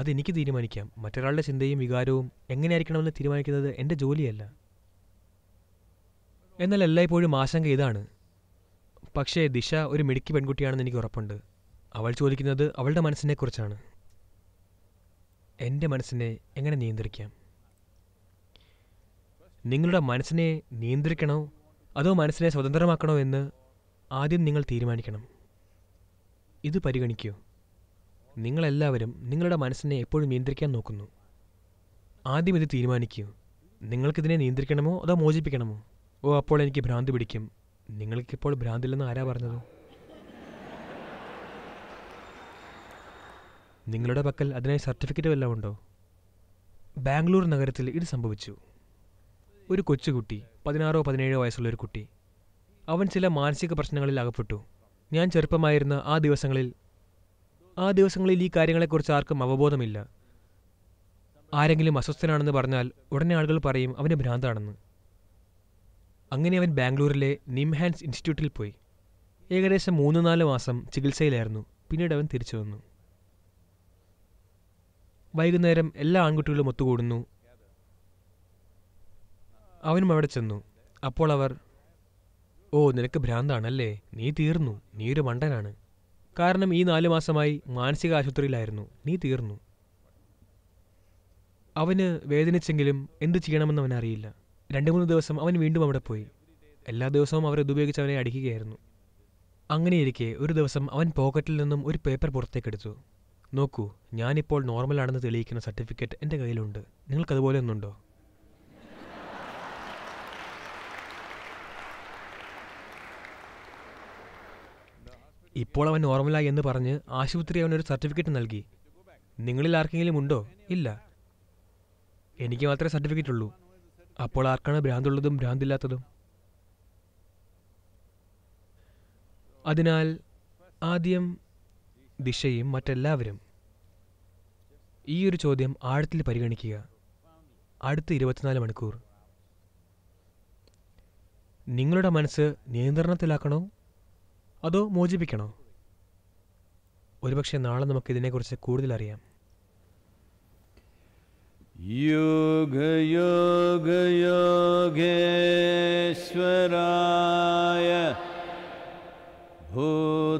അതെനിക്ക് തീരുമാനിക്കാം മറ്റൊരാളുടെ ചിന്തയും വികാരവും എങ്ങനെയായിരിക്കണമെന്ന് തീരുമാനിക്കുന്നത് എൻ്റെ ജോലിയല്ല എന്നാൽ എല്ലായ്പ്പോഴും ആശങ്ക ഇതാണ് പക്ഷേ ദിശ ഒരു മിടുക്കി പെൺകുട്ടിയാണെന്ന് എനിക്ക് ഉറപ്പുണ്ട് അവൾ ചോദിക്കുന്നത് അവളുടെ മനസ്സിനെക്കുറിച്ചാണ് എൻ്റെ മനസ്സിനെ എങ്ങനെ നിയന്ത്രിക്കാം നിങ്ങളുടെ മനസ്സിനെ നിയന്ത്രിക്കണോ അതോ മനസ്സിനെ സ്വതന്ത്രമാക്കണോ എന്ന് ആദ്യം നിങ്ങൾ തീരുമാനിക്കണം ഇത് പരിഗണിക്കൂ നിങ്ങളെല്ലാവരും നിങ്ങളുടെ മനസ്സിനെ എപ്പോഴും നിയന്ത്രിക്കാൻ നോക്കുന്നു ആദ്യം ഇത് തീരുമാനിക്കൂ നിങ്ങൾക്കിതിനെ നിയന്ത്രിക്കണമോ അതോ മോചിപ്പിക്കണമോ ഓ അപ്പോൾ എനിക്ക് ഭ്രാന്ത് പിടിക്കും നിങ്ങൾക്കിപ്പോൾ ഭ്രാന്തില്ലെന്ന് ആരാ പറഞ്ഞത് നിങ്ങളുടെ പക്കൽ അതിനായി സർട്ടിഫിക്കറ്റ് വല്ലതും ഉണ്ടോ ബാംഗ്ലൂർ നഗരത്തിൽ ഇത് സംഭവിച്ചു ഒരു കൊച്ചുകുട്ടി പതിനാറോ പതിനേഴോ വയസ്സുള്ള ഒരു കുട്ടി അവൻ ചില മാനസിക പ്രശ്നങ്ങളിൽ അകപ്പെട്ടു ഞാൻ ചെറുപ്പമായിരുന്ന ആ ദിവസങ്ങളിൽ ആ ദിവസങ്ങളിൽ ഈ കാര്യങ്ങളെക്കുറിച്ച് ആർക്കും അവബോധമില്ല ആരെങ്കിലും അസ്വസ്ഥനാണെന്ന് പറഞ്ഞാൽ ഉടനെ ആളുകൾ പറയും അവന് ഭ്രാന്താണെന്ന് അങ്ങനെ അവൻ ബാംഗ്ലൂരിലെ നിംഹാൻസ് ഇൻസ്റ്റിറ്റ്യൂട്ടിൽ പോയി ഏകദേശം മൂന്ന് നാല് മാസം ചികിത്സയിലായിരുന്നു പിന്നീട് അവൻ തിരിച്ചു വന്നു വൈകുന്നേരം എല്ലാ ആൺകുട്ടികളും ഒത്തുകൂടുന്നു അവനും അവിടെ ചെന്നു അപ്പോൾ അവർ ഓ നിനക്ക് ഭ്രാന്താണല്ലേ നീ തീർന്നു നീ ഒരു മണ്ടനാണ് കാരണം ഈ നാലു മാസമായി മാനസിക ആശുപത്രിയിലായിരുന്നു നീ തീർന്നു അവന് വേദനിച്ചെങ്കിലും എന്ത് ചെയ്യണമെന്ന് അറിയില്ല രണ്ട് മൂന്ന് ദിവസം അവൻ വീണ്ടും അവിടെ പോയി എല്ലാ ദിവസവും അവരെ ഇതുപയോഗിച്ച് അവനെ അടിക്കുകയായിരുന്നു അങ്ങനെയിരിക്കെ ഒരു ദിവസം അവൻ പോക്കറ്റിൽ നിന്നും ഒരു പേപ്പർ പുറത്തേക്കെടുത്തു നോക്കൂ ഞാനിപ്പോൾ നോർമലാണെന്ന് തെളിയിക്കുന്ന സർട്ടിഫിക്കറ്റ് എൻ്റെ കയ്യിലുണ്ട് നിങ്ങൾക്കതുപോലെ ഒന്നുണ്ടോ ഇപ്പോൾ അവൻ നോർമലായി എന്ന് പറഞ്ഞ് ആശുപത്രി അവനൊരു സർട്ടിഫിക്കറ്റ് നൽകി നിങ്ങളിൽ ആർക്കെങ്കിലും ഉണ്ടോ ഇല്ല എനിക്ക് മാത്രമേ സർട്ടിഫിക്കറ്റ് ഉള്ളൂ അപ്പോൾ ആർക്കാണ് ഭ്രാന്തുള്ളതും ഭ്രാന്തില്ലാത്തതും അതിനാൽ ആദ്യം ദിശയും മറ്റെല്ലാവരും ഈ ഒരു ചോദ്യം ആഴത്തിൽ പരിഗണിക്കുക അടുത്ത ഇരുപത്തിനാല് മണിക്കൂർ നിങ്ങളുടെ മനസ്സ് നിയന്ത്രണത്തിലാക്കണോ അതോ മോചിപ്പിക്കണോ ഒരുപക്ഷെ നാളെ നമുക്ക് നമുക്കിതിനെക്കുറിച്ച് ഭൂത യോഗയോഗയോഗേശ്വരായ ഭൂതഭൂതഭൂതേ